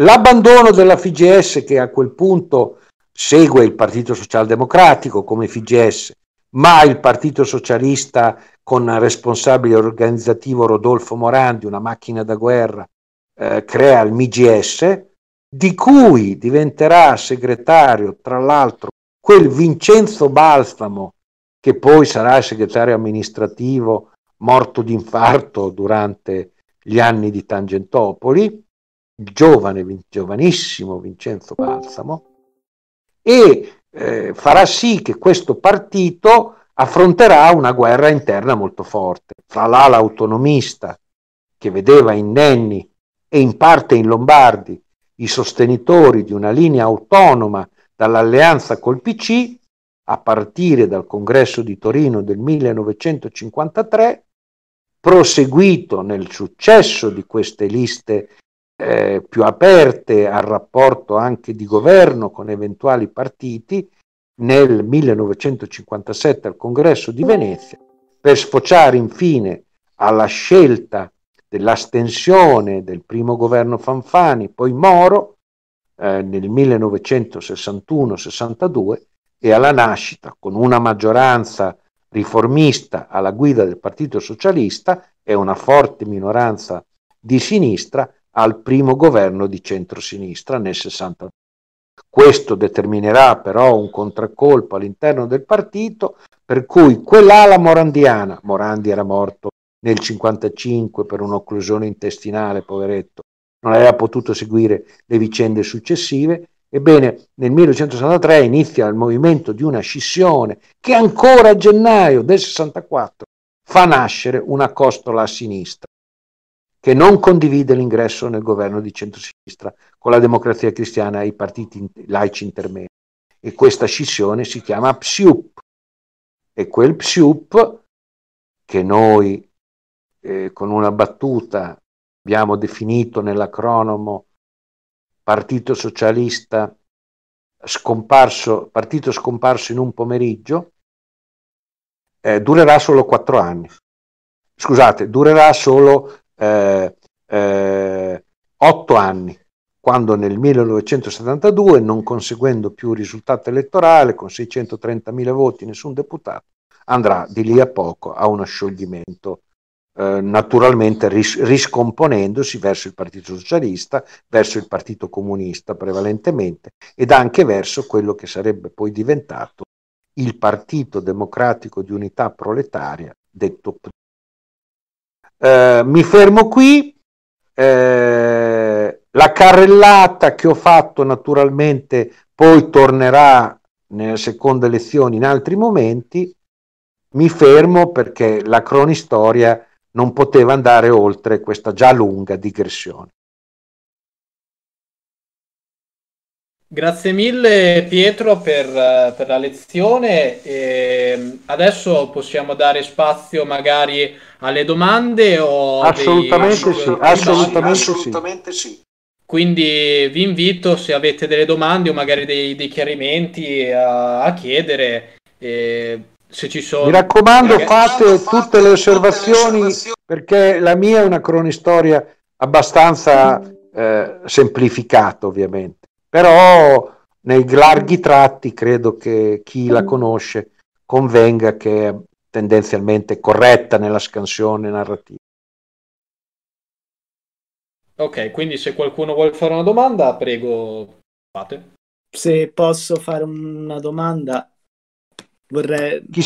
L'abbandono della FIGS che a quel punto segue il Partito Socialdemocratico come FIGS, ma il Partito Socialista con responsabile organizzativo Rodolfo Morandi, una macchina da guerra, eh, crea il MIGS, di cui diventerà segretario, tra l'altro, quel Vincenzo Balsamo, che poi sarà segretario amministrativo morto di infarto durante gli anni di Tangentopoli, giovane, giovanissimo Vincenzo Balsamo, e eh, farà sì che questo partito affronterà una guerra interna molto forte fra l'ala autonomista che vedeva in Nenni e in parte in Lombardi i sostenitori di una linea autonoma dall'alleanza col PC a partire dal congresso di Torino del 1953, proseguito nel successo di queste liste eh, più aperte al rapporto anche di governo con eventuali partiti nel 1957 al congresso di Venezia, per sfociare infine alla scelta dell'astensione del primo governo Fanfani, poi Moro, eh, nel 1961-62 e alla nascita con una maggioranza riformista alla guida del Partito Socialista e una forte minoranza di sinistra al primo governo di centrosinistra nel 63. Questo determinerà però un contraccolpo all'interno del partito per cui quell'ala morandiana, Morandi era morto nel 55 per un'occlusione intestinale, poveretto, non aveva potuto seguire le vicende successive, ebbene nel 1963 inizia il movimento di una scissione che ancora a gennaio del 64 fa nascere una costola a sinistra che non condivide l'ingresso nel governo di centrosinistra con la democrazia cristiana e i partiti laici intermedi. E questa scissione si chiama PSIUP. E quel PSIUP che noi eh, con una battuta abbiamo definito nell'acronomo Partito Socialista scomparso, partito scomparso in un pomeriggio, eh, durerà solo quattro anni. Scusate, durerà solo eh, eh, otto anni, quando nel 1972, non conseguendo più risultato elettorale, con 630.000 voti nessun deputato, andrà di lì a poco a uno scioglimento eh, naturalmente ris- riscomponendosi verso il Partito Socialista, verso il Partito Comunista prevalentemente ed anche verso quello che sarebbe poi diventato il Partito Democratico di Unità Proletaria, detto eh, mi fermo qui. Eh, la carrellata che ho fatto naturalmente poi tornerà nelle seconde lezioni in altri momenti. Mi fermo perché la cronistoria non poteva andare oltre questa già lunga digressione. Grazie mille Pietro per, eh, per la lezione. E ehm, adesso possiamo dare spazio magari alle domande o assolutamente, dei... sì, assolutamente, assolutamente sì. Quindi vi invito se avete delle domande o magari dei, dei chiarimenti a, a chiedere. E se ci sono... Mi raccomando, magari... fate tutte le osservazioni perché la mia è una cronistoria abbastanza eh, semplificata ovviamente però nei larghi tratti credo che chi la conosce convenga che è tendenzialmente corretta nella scansione narrativa. Ok, quindi se qualcuno vuole fare una domanda, prego, fate. Se posso fare una domanda, vorrei... Chi,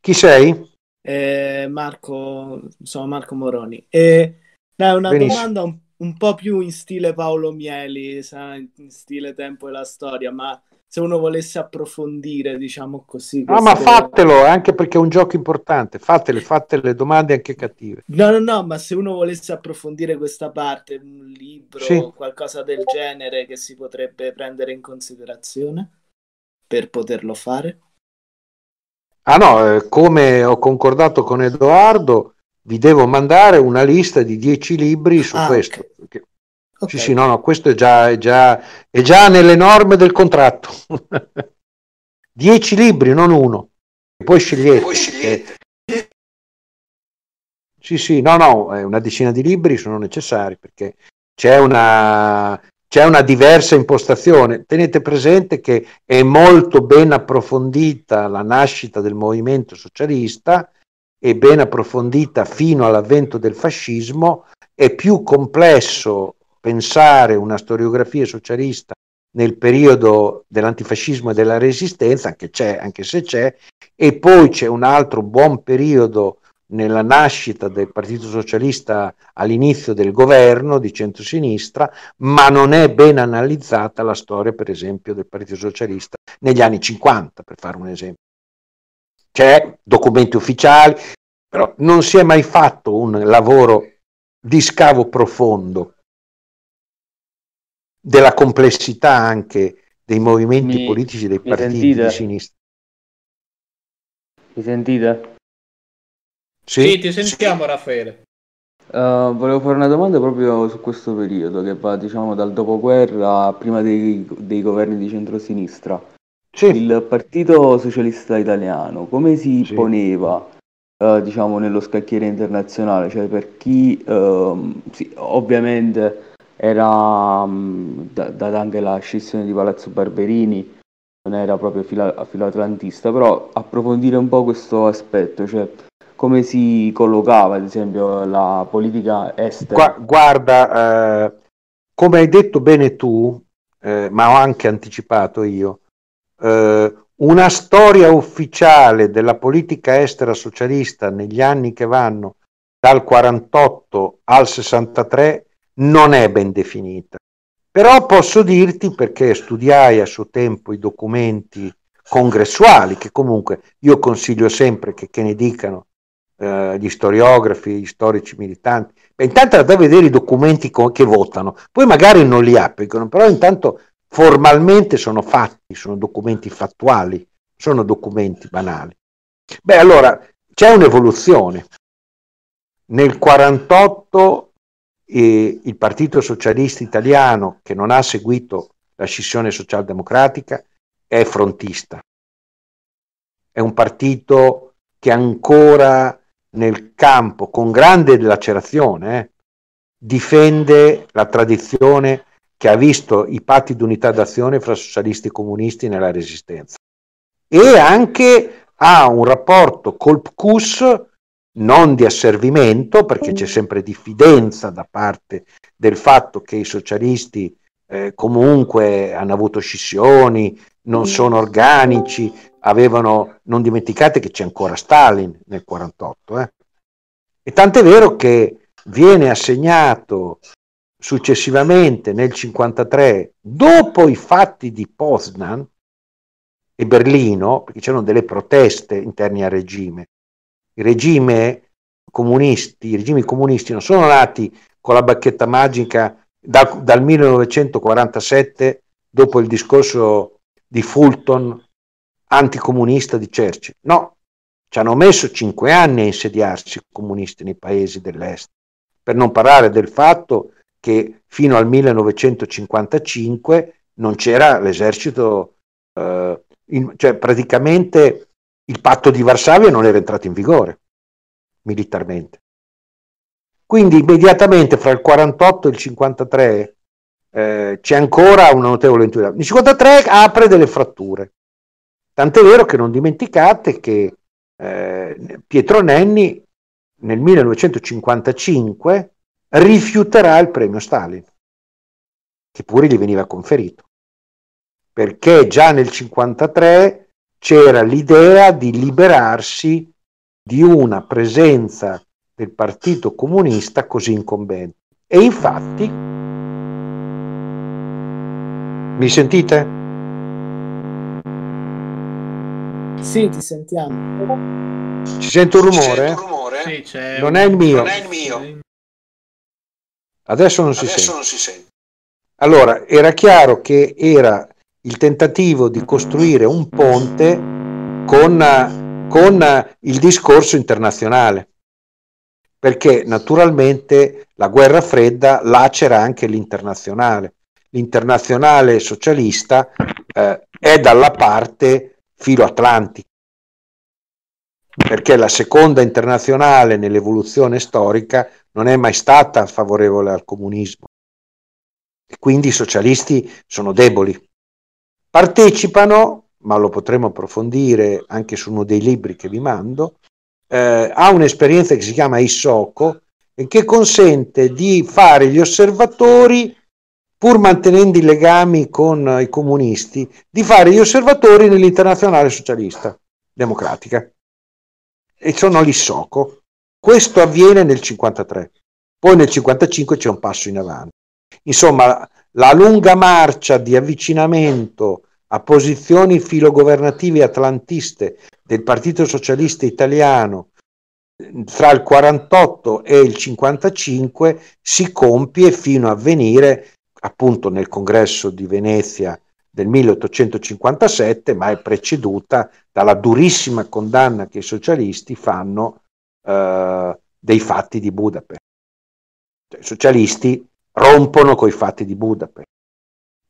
chi sei? Eh, Marco, sono Marco Moroni. Eh, no, è una Benissimo. domanda un po' un po' più in stile Paolo Mieli, sa? in stile Tempo e la Storia, ma se uno volesse approfondire, diciamo così. Queste... No, ma fatelo, eh, anche perché è un gioco importante, fatele, fate le domande anche cattive. No, no, no, ma se uno volesse approfondire questa parte, un libro, sì. qualcosa del genere che si potrebbe prendere in considerazione per poterlo fare? Ah no, eh, come ho concordato con Edoardo, vi devo mandare una lista di dieci libri su ah, questo. Okay. Okay. Sì, sì, no, no, questo è già, è già, è già nelle norme del contratto. (laughs) dieci libri, non uno. Poi scegliete. Poi scegliete. Sì, sì, no, no, una decina di libri sono necessari perché c'è una, c'è una diversa impostazione. Tenete presente che è molto ben approfondita la nascita del movimento socialista e ben approfondita fino all'avvento del fascismo, è più complesso pensare una storiografia socialista nel periodo dell'antifascismo e della resistenza, anche, c'è, anche se c'è, e poi c'è un altro buon periodo nella nascita del Partito Socialista all'inizio del governo di centrosinistra, ma non è ben analizzata la storia, per esempio, del Partito Socialista negli anni 50, per fare un esempio c'è, documenti ufficiali, però non si è mai fatto un lavoro di scavo profondo della complessità anche dei movimenti mi, politici dei partiti sentite? di sinistra. Mi sentite? Sì, sì ti sentiamo sì. Raffaele. Uh, volevo fare una domanda proprio su questo periodo che va diciamo dal dopoguerra prima dei, dei governi di centrosinistra. Sì. il Partito Socialista Italiano come si sì. poneva eh, diciamo, nello scacchiere internazionale? Cioè per chi ehm, sì, ovviamente era mh, mm, data anche la scissione di Palazzo Barberini, non era proprio filo- però approfondire un po' questo aspetto, cioè come si collocava ad esempio la politica estera. Gua- guarda, eh, come hai detto bene tu, eh, ma ho anche anticipato io, eh, una storia ufficiale della politica estera socialista negli anni che vanno dal 48 al 63 non è ben definita. Però posso dirti, perché studiai a suo tempo i documenti congressuali, che comunque io consiglio sempre che, che ne dicano eh, gli storiografi, gli storici militanti, Beh, intanto da vedere i documenti co- che votano, poi magari non li applicano, però intanto formalmente sono fatti, sono documenti fattuali, sono documenti banali. Beh, allora c'è un'evoluzione. Nel 1948 eh, il Partito Socialista Italiano, che non ha seguito la scissione socialdemocratica, è frontista. È un partito che ancora nel campo, con grande lacerazione, eh, difende la tradizione che ha visto i patti d'unità d'azione fra socialisti e comunisti nella resistenza e anche ha un rapporto col PCUS non di asservimento perché c'è sempre diffidenza da parte del fatto che i socialisti eh, comunque hanno avuto scissioni, non sono organici, avevano, non dimenticate che c'è ancora Stalin nel 48 Eh. E tant'è vero che viene assegnato successivamente nel 1953, dopo i fatti di Poznan e Berlino, perché c'erano delle proteste interne al regime, il regime comunisti, i regimi comunisti non sono nati con la bacchetta magica da, dal 1947 dopo il discorso di Fulton anticomunista di Churchill. No, ci hanno messo cinque anni a insediarsi comunisti nei paesi dell'est, per non parlare del fatto che che fino al 1955 non c'era l'esercito, eh, in, cioè praticamente il patto di Varsavia non era entrato in vigore militarmente. Quindi immediatamente fra il 48 e il 53 eh, c'è ancora una notevole entità. Il 53 apre delle fratture. Tant'è vero che non dimenticate che eh, Pietro Nenni nel 1955 rifiuterà il premio Stalin, che pure gli veniva conferito, perché già nel 1953 c'era l'idea di liberarsi di una presenza del Partito Comunista così incombente. E infatti, mi sentite? Sì, ti sentiamo. Ci sento un rumore? Sento un rumore? Sì, non, è non, è il mio. Adesso non si Adesso sente. Non si sente. Allora, era chiaro che era il tentativo di costruire un ponte con, con il discorso internazionale, perché naturalmente la guerra fredda lacera anche l'internazionale. L'internazionale socialista eh, è dalla parte filoatlantica perché la seconda internazionale nell'evoluzione storica non è mai stata favorevole al comunismo e quindi i socialisti sono deboli. Partecipano, ma lo potremo approfondire anche su uno dei libri che vi mando, eh, a un'esperienza che si chiama Issoco e che consente di fare gli osservatori pur mantenendo i legami con i comunisti, di fare gli osservatori nell'internazionale socialista democratica e sono all'Issoko. Questo avviene nel 1953. poi nel 1955 c'è un passo in avanti. Insomma, la lunga marcia di avvicinamento a posizioni filogovernative atlantiste del Partito Socialista Italiano tra il 48 e il 55 si compie fino a venire appunto nel congresso di Venezia del 1857, ma è preceduta dalla durissima condanna che i socialisti fanno eh, dei fatti di Budapest. Cioè, I socialisti rompono con i fatti di Budapest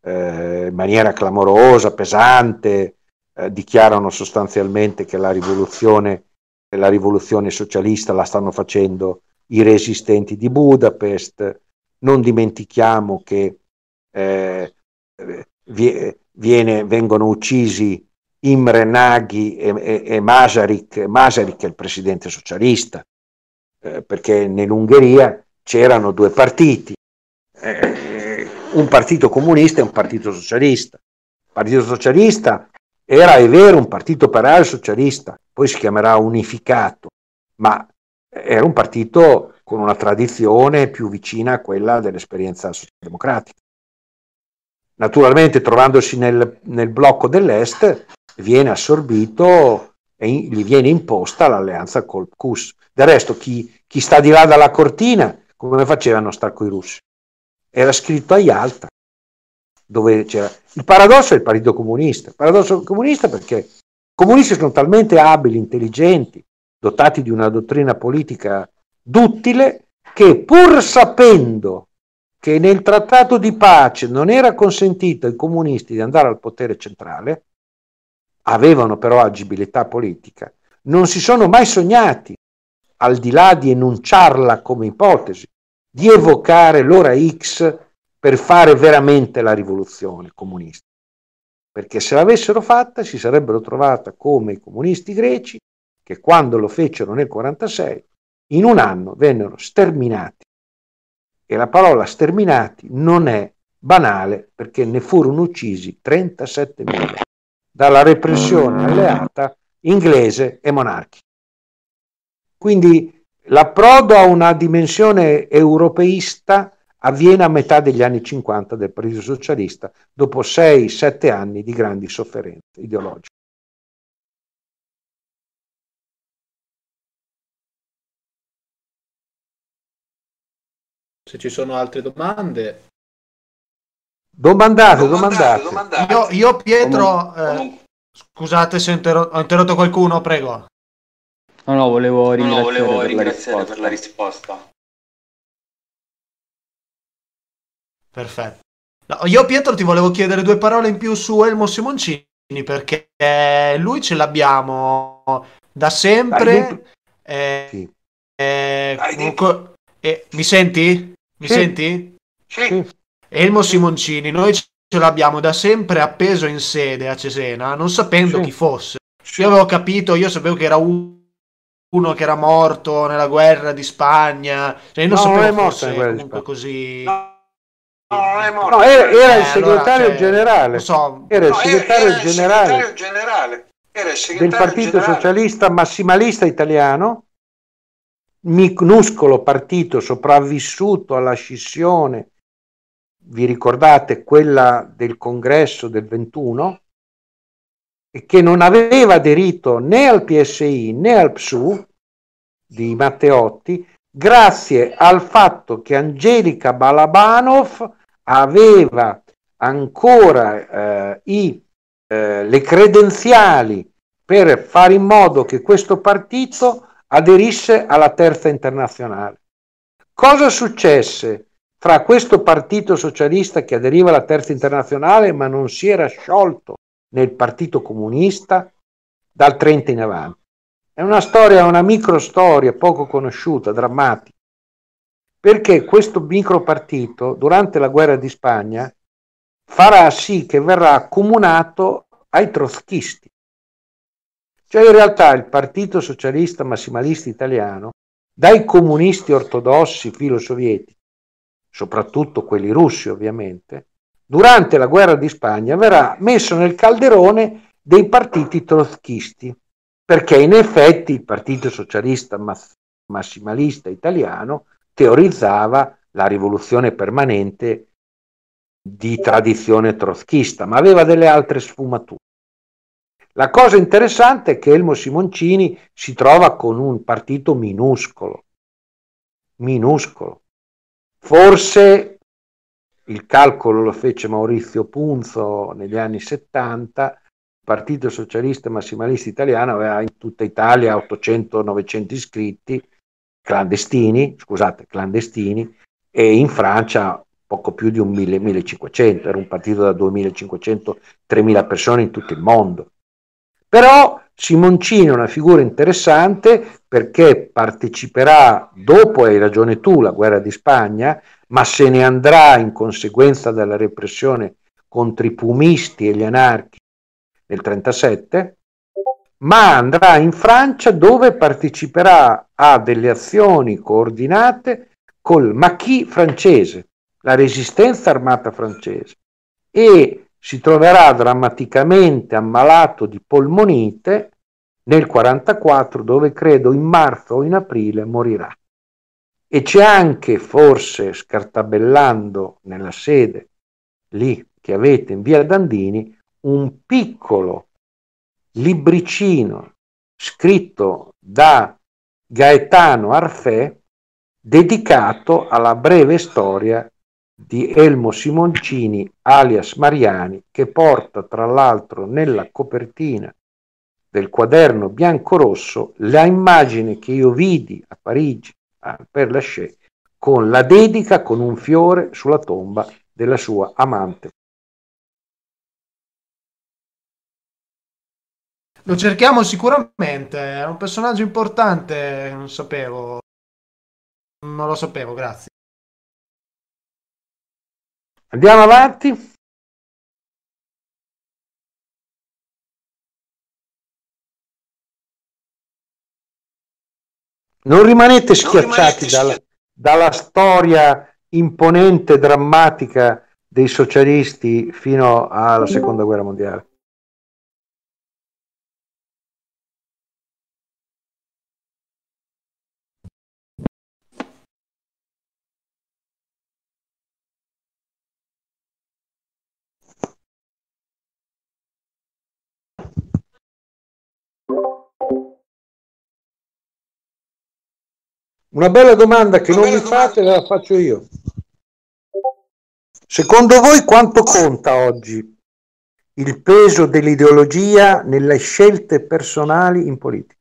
eh, in maniera clamorosa, pesante, eh, dichiarano sostanzialmente che la rivoluzione, la rivoluzione socialista la stanno facendo i resistenti di Budapest. Non dimentichiamo che eh, viene, vengono uccisi Imre Nagy e, e, e Masaryk, Masaryk è il presidente socialista, eh, perché nell'Ungheria c'erano due partiti, eh, un partito comunista e un partito socialista. Il partito socialista era, è vero, un partito operario socialista, poi si chiamerà unificato, ma era un partito con una tradizione più vicina a quella dell'esperienza socialdemocratica. Naturalmente trovandosi nel, nel blocco dell'Est viene assorbito e in, gli viene imposta l'alleanza col CUS. Del resto chi, chi sta di là dalla cortina, come facevano a star con i russi? Era scritto a Yalta, dove c'era... Il paradosso è il Partito Comunista. Il paradosso comunista perché i comunisti sono talmente abili, intelligenti, dotati di una dottrina politica duttile, che pur sapendo che nel trattato di pace non era consentito ai comunisti di andare al potere centrale, avevano però agibilità politica, non si sono mai sognati, al di là di enunciarla come ipotesi, di evocare l'ora X per fare veramente la rivoluzione comunista. Perché se l'avessero fatta si sarebbero trovata come i comunisti greci, che quando lo fecero nel 1946, in un anno vennero sterminati e la parola sterminati non è banale perché ne furono uccisi 37.000 dalla repressione alleata inglese e monarchica. Quindi l'approdo a una dimensione europeista avviene a metà degli anni 50 del Partito Socialista, dopo 6-7 anni di grandi sofferenze ideologiche. Se ci sono altre domande... Domandate, domandate. domandate. Io, io Pietro... Comun- eh, scusate se inter- ho interrotto qualcuno, prego. No, no, volevo ringraziare, no, volevo per, ringraziare la per la risposta. Perfetto. No, io Pietro ti volevo chiedere due parole in più su Elmo Simoncini perché lui ce l'abbiamo da sempre. Dai, eh, sì. eh, Dai, co- eh, mi senti? Mi sì. senti? Sì. Elmo Simoncini, noi ce l'abbiamo da sempre appeso in sede a Cesena, non sapendo sì. chi fosse. Io avevo capito, io sapevo che era uno che era morto nella guerra di Spagna, cioè, non no, sapevo non è morto fosse comunque così. No. No, eh, no, era, era il segretario allora, cioè, So. Era, il, no, segretario era, era generale il segretario generale. Era il segretario del Partito generale. Socialista Massimalista Italiano minuscolo partito sopravvissuto alla scissione, vi ricordate quella del congresso del 21, e che non aveva aderito né al PSI né al PSU di Matteotti, grazie al fatto che Angelica Balabanov aveva ancora eh, i, eh, le credenziali per fare in modo che questo partito aderisse alla Terza Internazionale. Cosa successe fra questo partito socialista che aderiva alla Terza Internazionale ma non si era sciolto nel Partito Comunista dal 30 in avanti? È una storia, una micro storia poco conosciuta, drammatica, perché questo micro partito durante la guerra di Spagna farà sì che verrà accomunato ai trotschisti. Cioè in realtà il Partito Socialista Massimalista Italiano, dai comunisti ortodossi filo-sovietici, soprattutto quelli russi ovviamente, durante la guerra di Spagna verrà messo nel calderone dei partiti trotschisti, perché in effetti il Partito Socialista Massimalista Italiano teorizzava la rivoluzione permanente di tradizione trotschista, ma aveva delle altre sfumature. La cosa interessante è che Elmo Simoncini si trova con un partito minuscolo, minuscolo. Forse il calcolo lo fece Maurizio Punzo negli anni 70, il Partito Socialista Massimalista Italiano aveva in tutta Italia 800-900 iscritti clandestini, scusate, clandestini, e in Francia poco più di un 1000, 1500, era un partito da 2500-3000 persone in tutto il mondo. Però Simoncini è una figura interessante perché parteciperà dopo, hai ragione tu, la guerra di Spagna, ma se ne andrà in conseguenza della repressione contro i pumisti e gli anarchi nel 1937, ma andrà in Francia dove parteciperà a delle azioni coordinate col maquis francese, la resistenza armata francese. E si troverà drammaticamente ammalato di polmonite nel 44 dove credo in marzo o in aprile morirà. E c'è anche, forse scartabellando nella sede lì che avete in via Dandini, un piccolo libricino scritto da Gaetano Arfè dedicato alla breve storia di Elmo Simoncini alias Mariani che porta tra l'altro nella copertina del quaderno bianco-rosso la immagine che io vidi a Parigi per la Sce con la dedica con un fiore sulla tomba della sua amante. Lo cerchiamo sicuramente, è un personaggio importante, non sapevo. Non lo sapevo, grazie. Andiamo avanti. Non rimanete schiacciati, non rimanete dalla, dalla, storia imponente, drammatica dei socialisti fino alla seconda guerra mondiale. Una bella domanda che Una non mi fate, domanda. la faccio io. Secondo voi quanto conta oggi il peso dell'ideologia nelle scelte personali in politica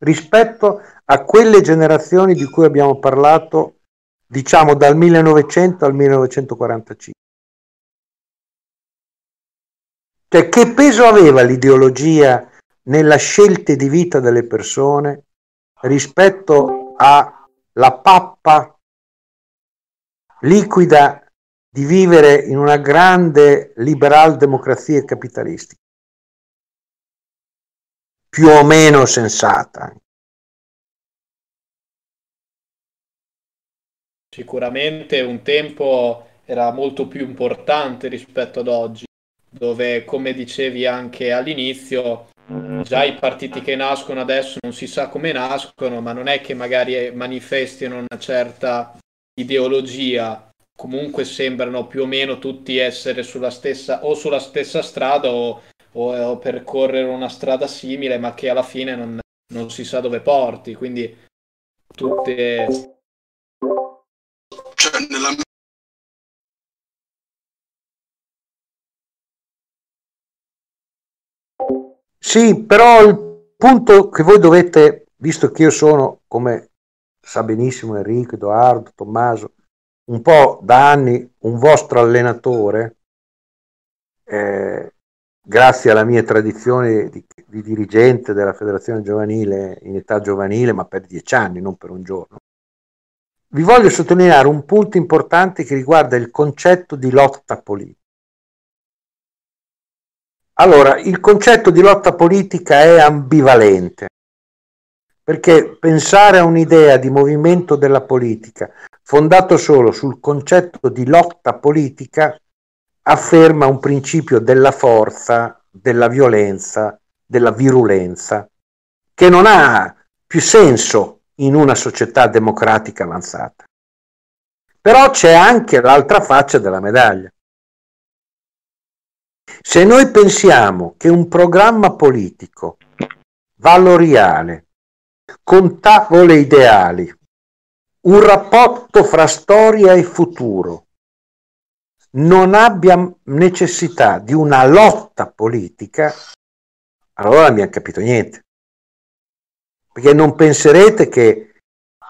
rispetto a quelle generazioni di cui abbiamo parlato, diciamo dal 1900 al 1945? Cioè che peso aveva l'ideologia nella scelta di vita delle persone rispetto a ha la pappa liquida di vivere in una grande liberal democrazia capitalistica, più o meno sensata. Sicuramente un tempo era molto più importante rispetto ad oggi, dove, come dicevi anche all'inizio, Mm. già i partiti che nascono adesso non si sa come nascono, ma non è che magari eh, manifestino una certa ideologia, comunque sembrano più o meno tutti essere sulla stessa o sulla stessa strada o, o, o percorrere una strada simile, ma che alla fine non, non si sa dove porti, quindi tutte... Cioè, nella Sì, però il punto che voi dovete, visto che io sono, come sa benissimo Enrico, Edoardo, Tommaso, un po' da anni un vostro allenatore, eh, grazie alla mia tradizione di, di, dirigente della federazione giovanile in età giovanile, ma per dieci anni, non per un giorno, vi voglio sottolineare un punto importante che riguarda il concetto di lotta politica. Allora, il concetto di lotta politica è ambivalente, perché pensare a un'idea di movimento della politica fondato solo sul concetto di lotta politica afferma un principio della forza, della violenza, della virulenza, che non ha più senso in una società democratica avanzata. Però c'è anche l'altra faccia della medaglia, se noi pensiamo che un programma politico valoriale, con tavole ideali, un rapporto fra storia e futuro, non abbia necessità di una lotta politica, allora mi ha capito niente. Perché non penserete che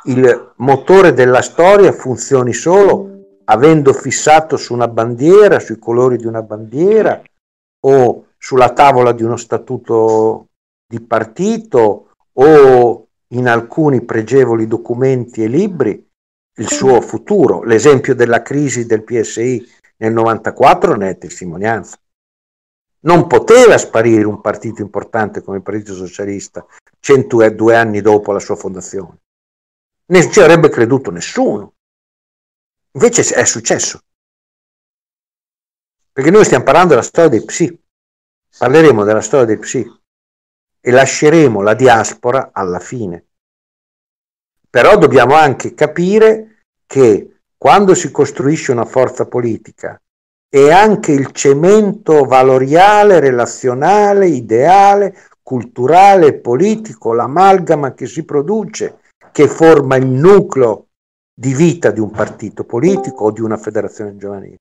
il motore della storia funzioni solo avendo fissato su una bandiera, sui colori di una bandiera o sulla tavola di uno statuto di partito o in alcuni pregevoli documenti e libri il suo futuro. L'esempio della crisi del PSI nel 94 ne è testimonianza. Non poteva sparire un partito importante come il Partito Socialista 102 anni dopo la sua fondazione. Ne ci avrebbe creduto nessuno. Invece è successo. Perché noi stiamo parlando della storia dei psi, parleremo della storia dei psi e lasceremo la diaspora alla fine. Però dobbiamo anche capire che quando si costruisce una forza politica è anche il cemento valoriale, relazionale, ideale, culturale, politico, l'amalgama che si produce, che forma il nucleo di vita di un partito politico o di una federazione giovanile.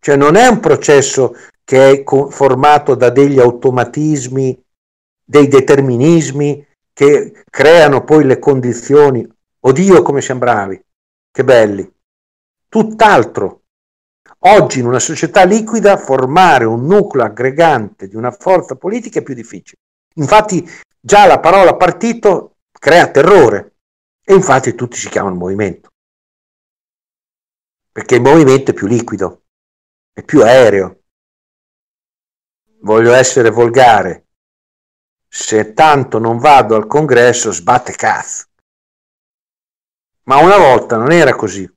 Cioè non è un processo che è formato da degli automatismi, dei determinismi che creano poi le condizioni. Oddio come siamo bravi, che belli. Tutt'altro. Oggi in una società liquida formare un nucleo aggregante di una forza politica è più difficile. Infatti già la parola partito crea terrore e infatti tutti si chiamano movimento, perché il movimento è più liquido, è più aereo. Voglio essere volgare, se tanto non vado al congresso sbatte cazzo. Ma una volta non era così,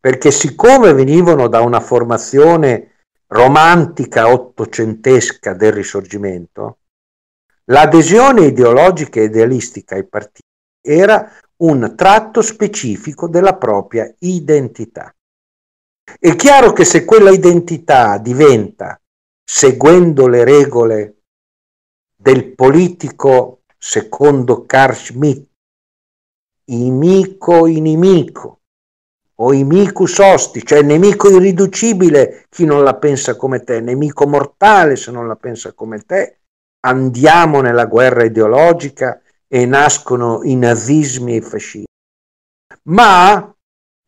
perché siccome venivano da una formazione romantica ottocentesca del risorgimento, l'adesione ideologica e idealistica ai partiti era un tratto specifico della propria identità. È chiaro che se quella identità diventa, seguendo le regole del politico secondo Carl Schmitt, imico inimico o imicus osti, cioè nemico irriducibile chi non la pensa come te, nemico mortale se non la pensa come te, andiamo nella guerra ideologica e nascono i nazismi e i fascismi. Ma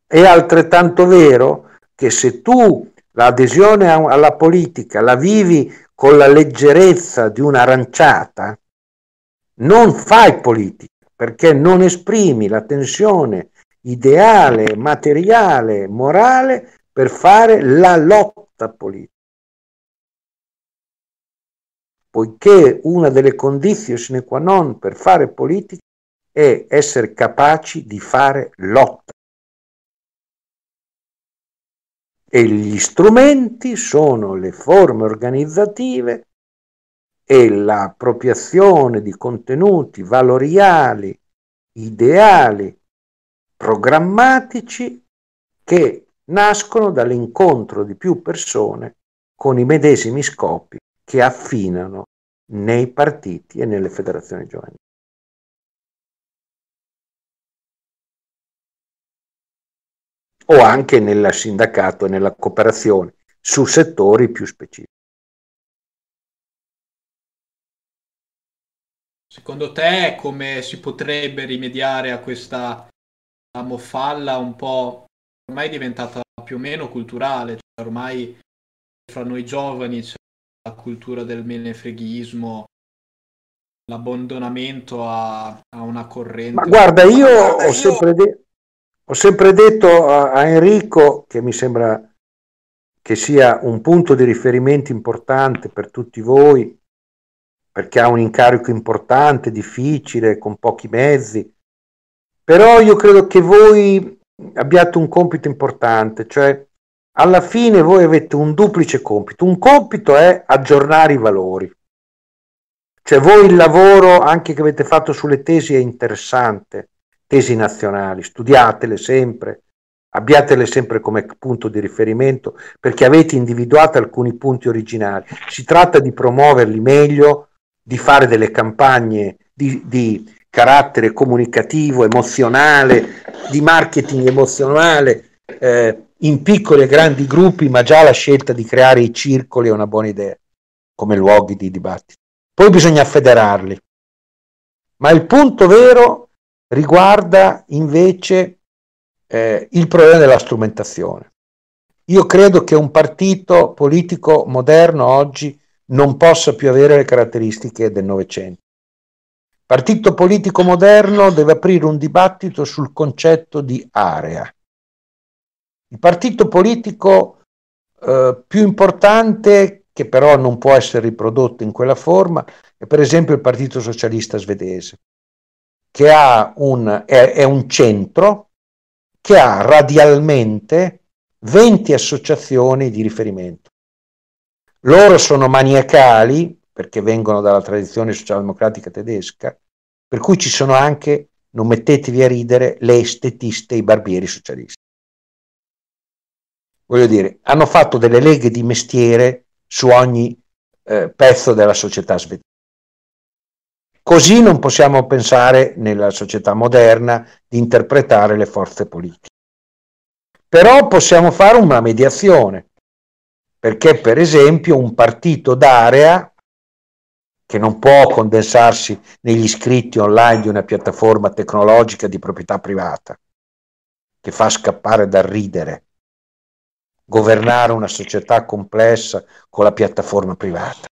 è altrettanto vero che se tu l'adesione alla politica la vivi con la leggerezza di un'aranciata, non fai politica perché non esprimi la tensione ideale, materiale, morale per fare la lotta politica poiché una delle condizioni sine qua non per fare politica è essere capaci di fare lotta. E gli strumenti sono le forme organizzative e l'appropriazione di contenuti valoriali, ideali, programmatici che nascono dall'incontro di più persone con i medesimi scopi che affinano nei partiti e nelle federazioni giovanili. o anche nel sindacato e nella cooperazione su settori più specifici. Secondo te come si potrebbe rimediare a questa mofalla diciamo, un po' ormai diventata più o meno culturale, cioè ormai fra noi giovani c'è cultura del menefreghismo, l'abbandonamento a, a una corrente. Ma guarda, io, ho, io... Sempre de- ho, Sempre detto a, a Enrico, che mi sembra che sia un punto di riferimento importante per tutti voi, perché ha un incarico importante, difficile, con pochi mezzi, però io credo che voi abbiate un compito importante, cioè alla fine voi avete un duplice compito. Un compito è aggiornare i valori. Cioè voi il lavoro anche che avete fatto sulle tesi è interessante, tesi nazionali, studiatele sempre, abbiatele sempre come punto di riferimento perché avete individuato alcuni punti originali. Si tratta di promuoverli meglio, di fare delle campagne di, di carattere comunicativo, emozionale, di marketing emozionale, eh, in piccoli e grandi gruppi, ma già la scelta di creare i circoli è una buona idea, come luoghi di dibattito. Poi bisogna federarli. Ma il punto vero riguarda invece eh, il problema della strumentazione. Io credo che un partito politico moderno oggi non possa più avere le caratteristiche del Novecento. Il partito politico moderno deve aprire un dibattito sul concetto di area il partito politico eh, più importante, che però non può essere riprodotto in quella forma, è per esempio il Partito Socialista Svedese, che un, è, è un centro che ha radialmente 20 associazioni di riferimento. Loro sono maniacali, perché vengono dalla tradizione socialdemocratica tedesca, per cui ci sono anche, non mettetevi a ridere, le estetiste e i barbieri socialisti voglio dire, hanno fatto delle leghe di mestiere su ogni eh, pezzo della società svedese. Così non possiamo pensare nella società moderna di interpretare le forze politiche. Però possiamo fare una mediazione, perché per esempio un partito d'area, che non può condensarsi negli iscritti online di una piattaforma tecnologica di proprietà privata, che fa scappare dal ridere, governare una società complessa con la piattaforma privata.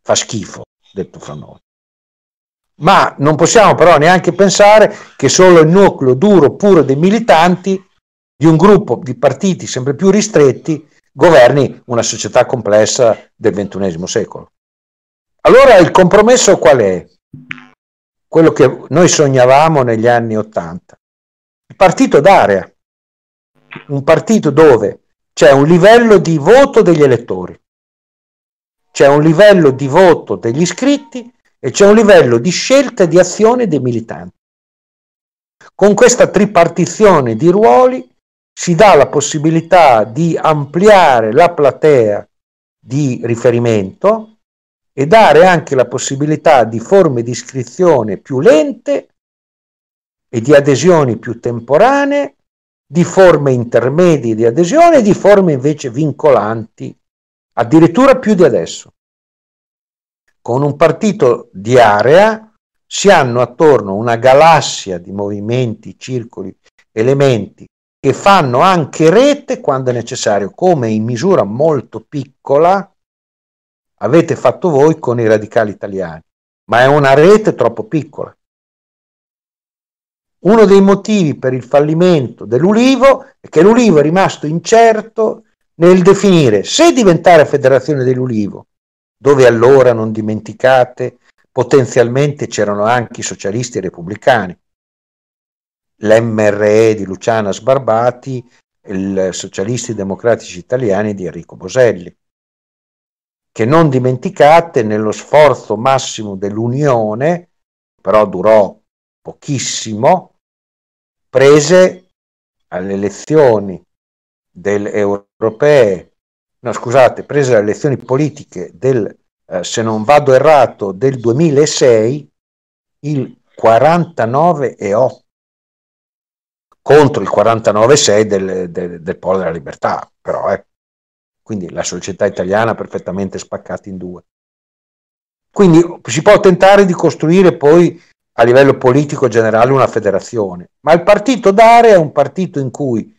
Fa schifo, detto fra noi. Ma non possiamo però neanche pensare che solo il nucleo duro puro dei militanti di un gruppo di partiti sempre più ristretti governi una società complessa del XXI secolo. Allora il compromesso qual è? Quello che noi sognavamo negli anni Ottanta. Il partito d'area, un partito dove c'è un livello di voto degli elettori, c'è un livello di voto degli iscritti e c'è un livello di scelta e di azione dei militanti. Con questa tripartizione di ruoli si dà la possibilità di ampliare la platea di riferimento e dare anche la possibilità di forme di iscrizione più lente e di adesioni più temporanee di forme intermedie di adesione e di forme invece vincolanti, addirittura più di adesso. Con un partito di area si hanno attorno una galassia di movimenti, circoli, elementi che fanno anche rete quando è necessario, come in misura molto piccola avete fatto voi con i radicali italiani, ma è una rete troppo piccola. Uno dei motivi per il fallimento dell'Ulivo è che l'Ulivo è rimasto incerto nel definire se diventare federazione dell'Ulivo, dove allora, non dimenticate, potenzialmente c'erano anche i socialisti repubblicani. L'MRE di Luciana Sbarbati e i socialisti democratici italiani di Enrico Boselli, che non dimenticate nello sforzo massimo dell'Unione, però durò pochissimo, prese alle elezioni del europee, no scusate, prese alle elezioni politiche del, eh, se non vado errato, del 2006, il 49,8 contro il 49,6 del, del, del Polo della Libertà, però Eh. Quindi la società italiana perfettamente spaccata in due. Quindi si può tentare di costruire poi a livello politico generale una federazione, ma il partito d'area è un partito in cui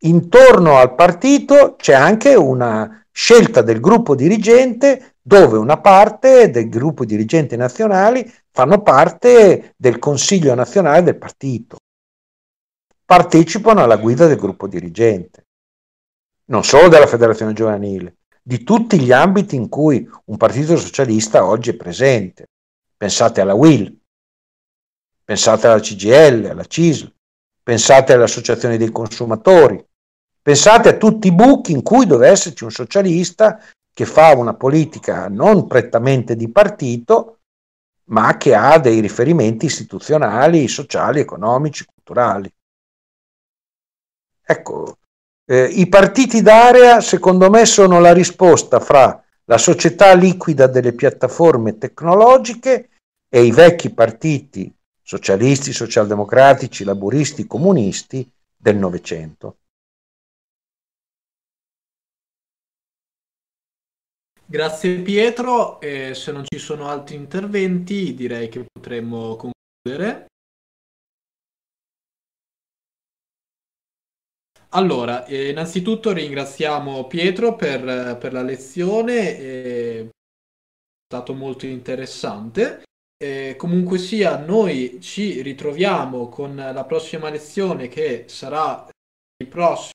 intorno al partito c'è anche una scelta del gruppo dirigente dove una parte del gruppo dirigente nazionali fanno parte del consiglio nazionale del partito, partecipano alla guida del gruppo dirigente, non solo della federazione giovanile, di tutti gli ambiti in cui un partito socialista oggi è presente. Pensate alla WIL, pensate alla CGL, alla CISL, pensate all'Associazione dei consumatori, pensate a tutti i buchi in cui deve esserci un socialista che fa una politica non prettamente di partito, ma che ha dei riferimenti istituzionali, sociali, economici, culturali. Ecco, eh, i partiti d'area secondo me sono la risposta fra la società liquida delle piattaforme tecnologiche e i vecchi partiti socialisti, socialdemocratici, laburisti, comunisti del Novecento. Grazie Pietro, e se non ci sono altri interventi direi che potremmo concludere. Allora, eh, innanzitutto ringraziamo Pietro per, per la lezione, eh, è stato molto interessante. Eh, comunque sia, noi ci ritroviamo con la prossima lezione che sarà il prossimo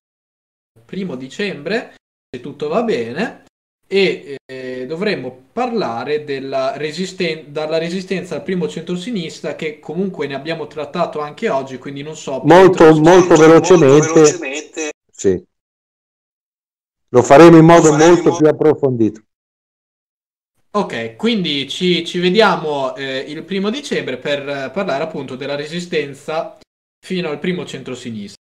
primo dicembre, se tutto va bene, e eh, dovremo parlare della resisten- dalla resistenza al primo centrosinistra che comunque ne abbiamo trattato anche oggi, quindi non so... Molto, molto, molto velocemente. Molto velocemente. Sì. Lo faremo in modo molto più approfondito. Ok, quindi ci, ci vediamo eh, il primo dicembre per parlare appunto della resistenza fino al primo centrosinistra.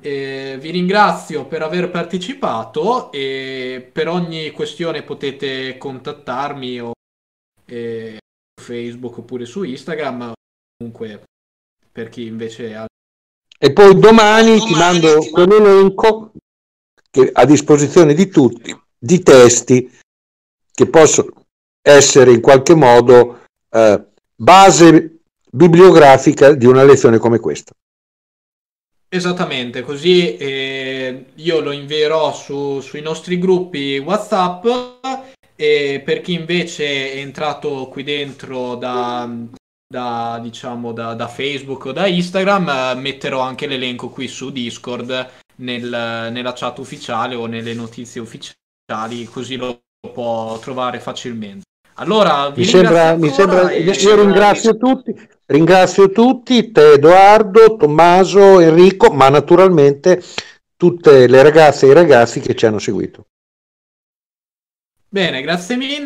Eh, vi ringrazio per aver partecipato e per ogni questione potete contattarmi o, eh, su Facebook oppure su Instagram, comunque per chi invece ha... E poi domani, domani ti mando ti... quell'elenco che a disposizione di tutti, di testi che possono essere in qualche modo eh, base bibliografica di una lezione come questa. Esattamente, così eh, io lo invierò su, sui nostri gruppi WhatsApp e per chi invece è entrato qui dentro da, da, diciamo, da, da Facebook o da Instagram eh, metterò anche l'elenco qui su Discord nel, nella chat ufficiale o nelle notizie ufficiali così lo può trovare facilmente. Allora, mi sembra, mi sembra io ci... Eh, ringrazio tutti, ringrazio tutti, te Edoardo, Tommaso, Enrico, ma naturalmente tutte le ragazze e i ragazzi che ci hanno seguito. Bene, grazie mille.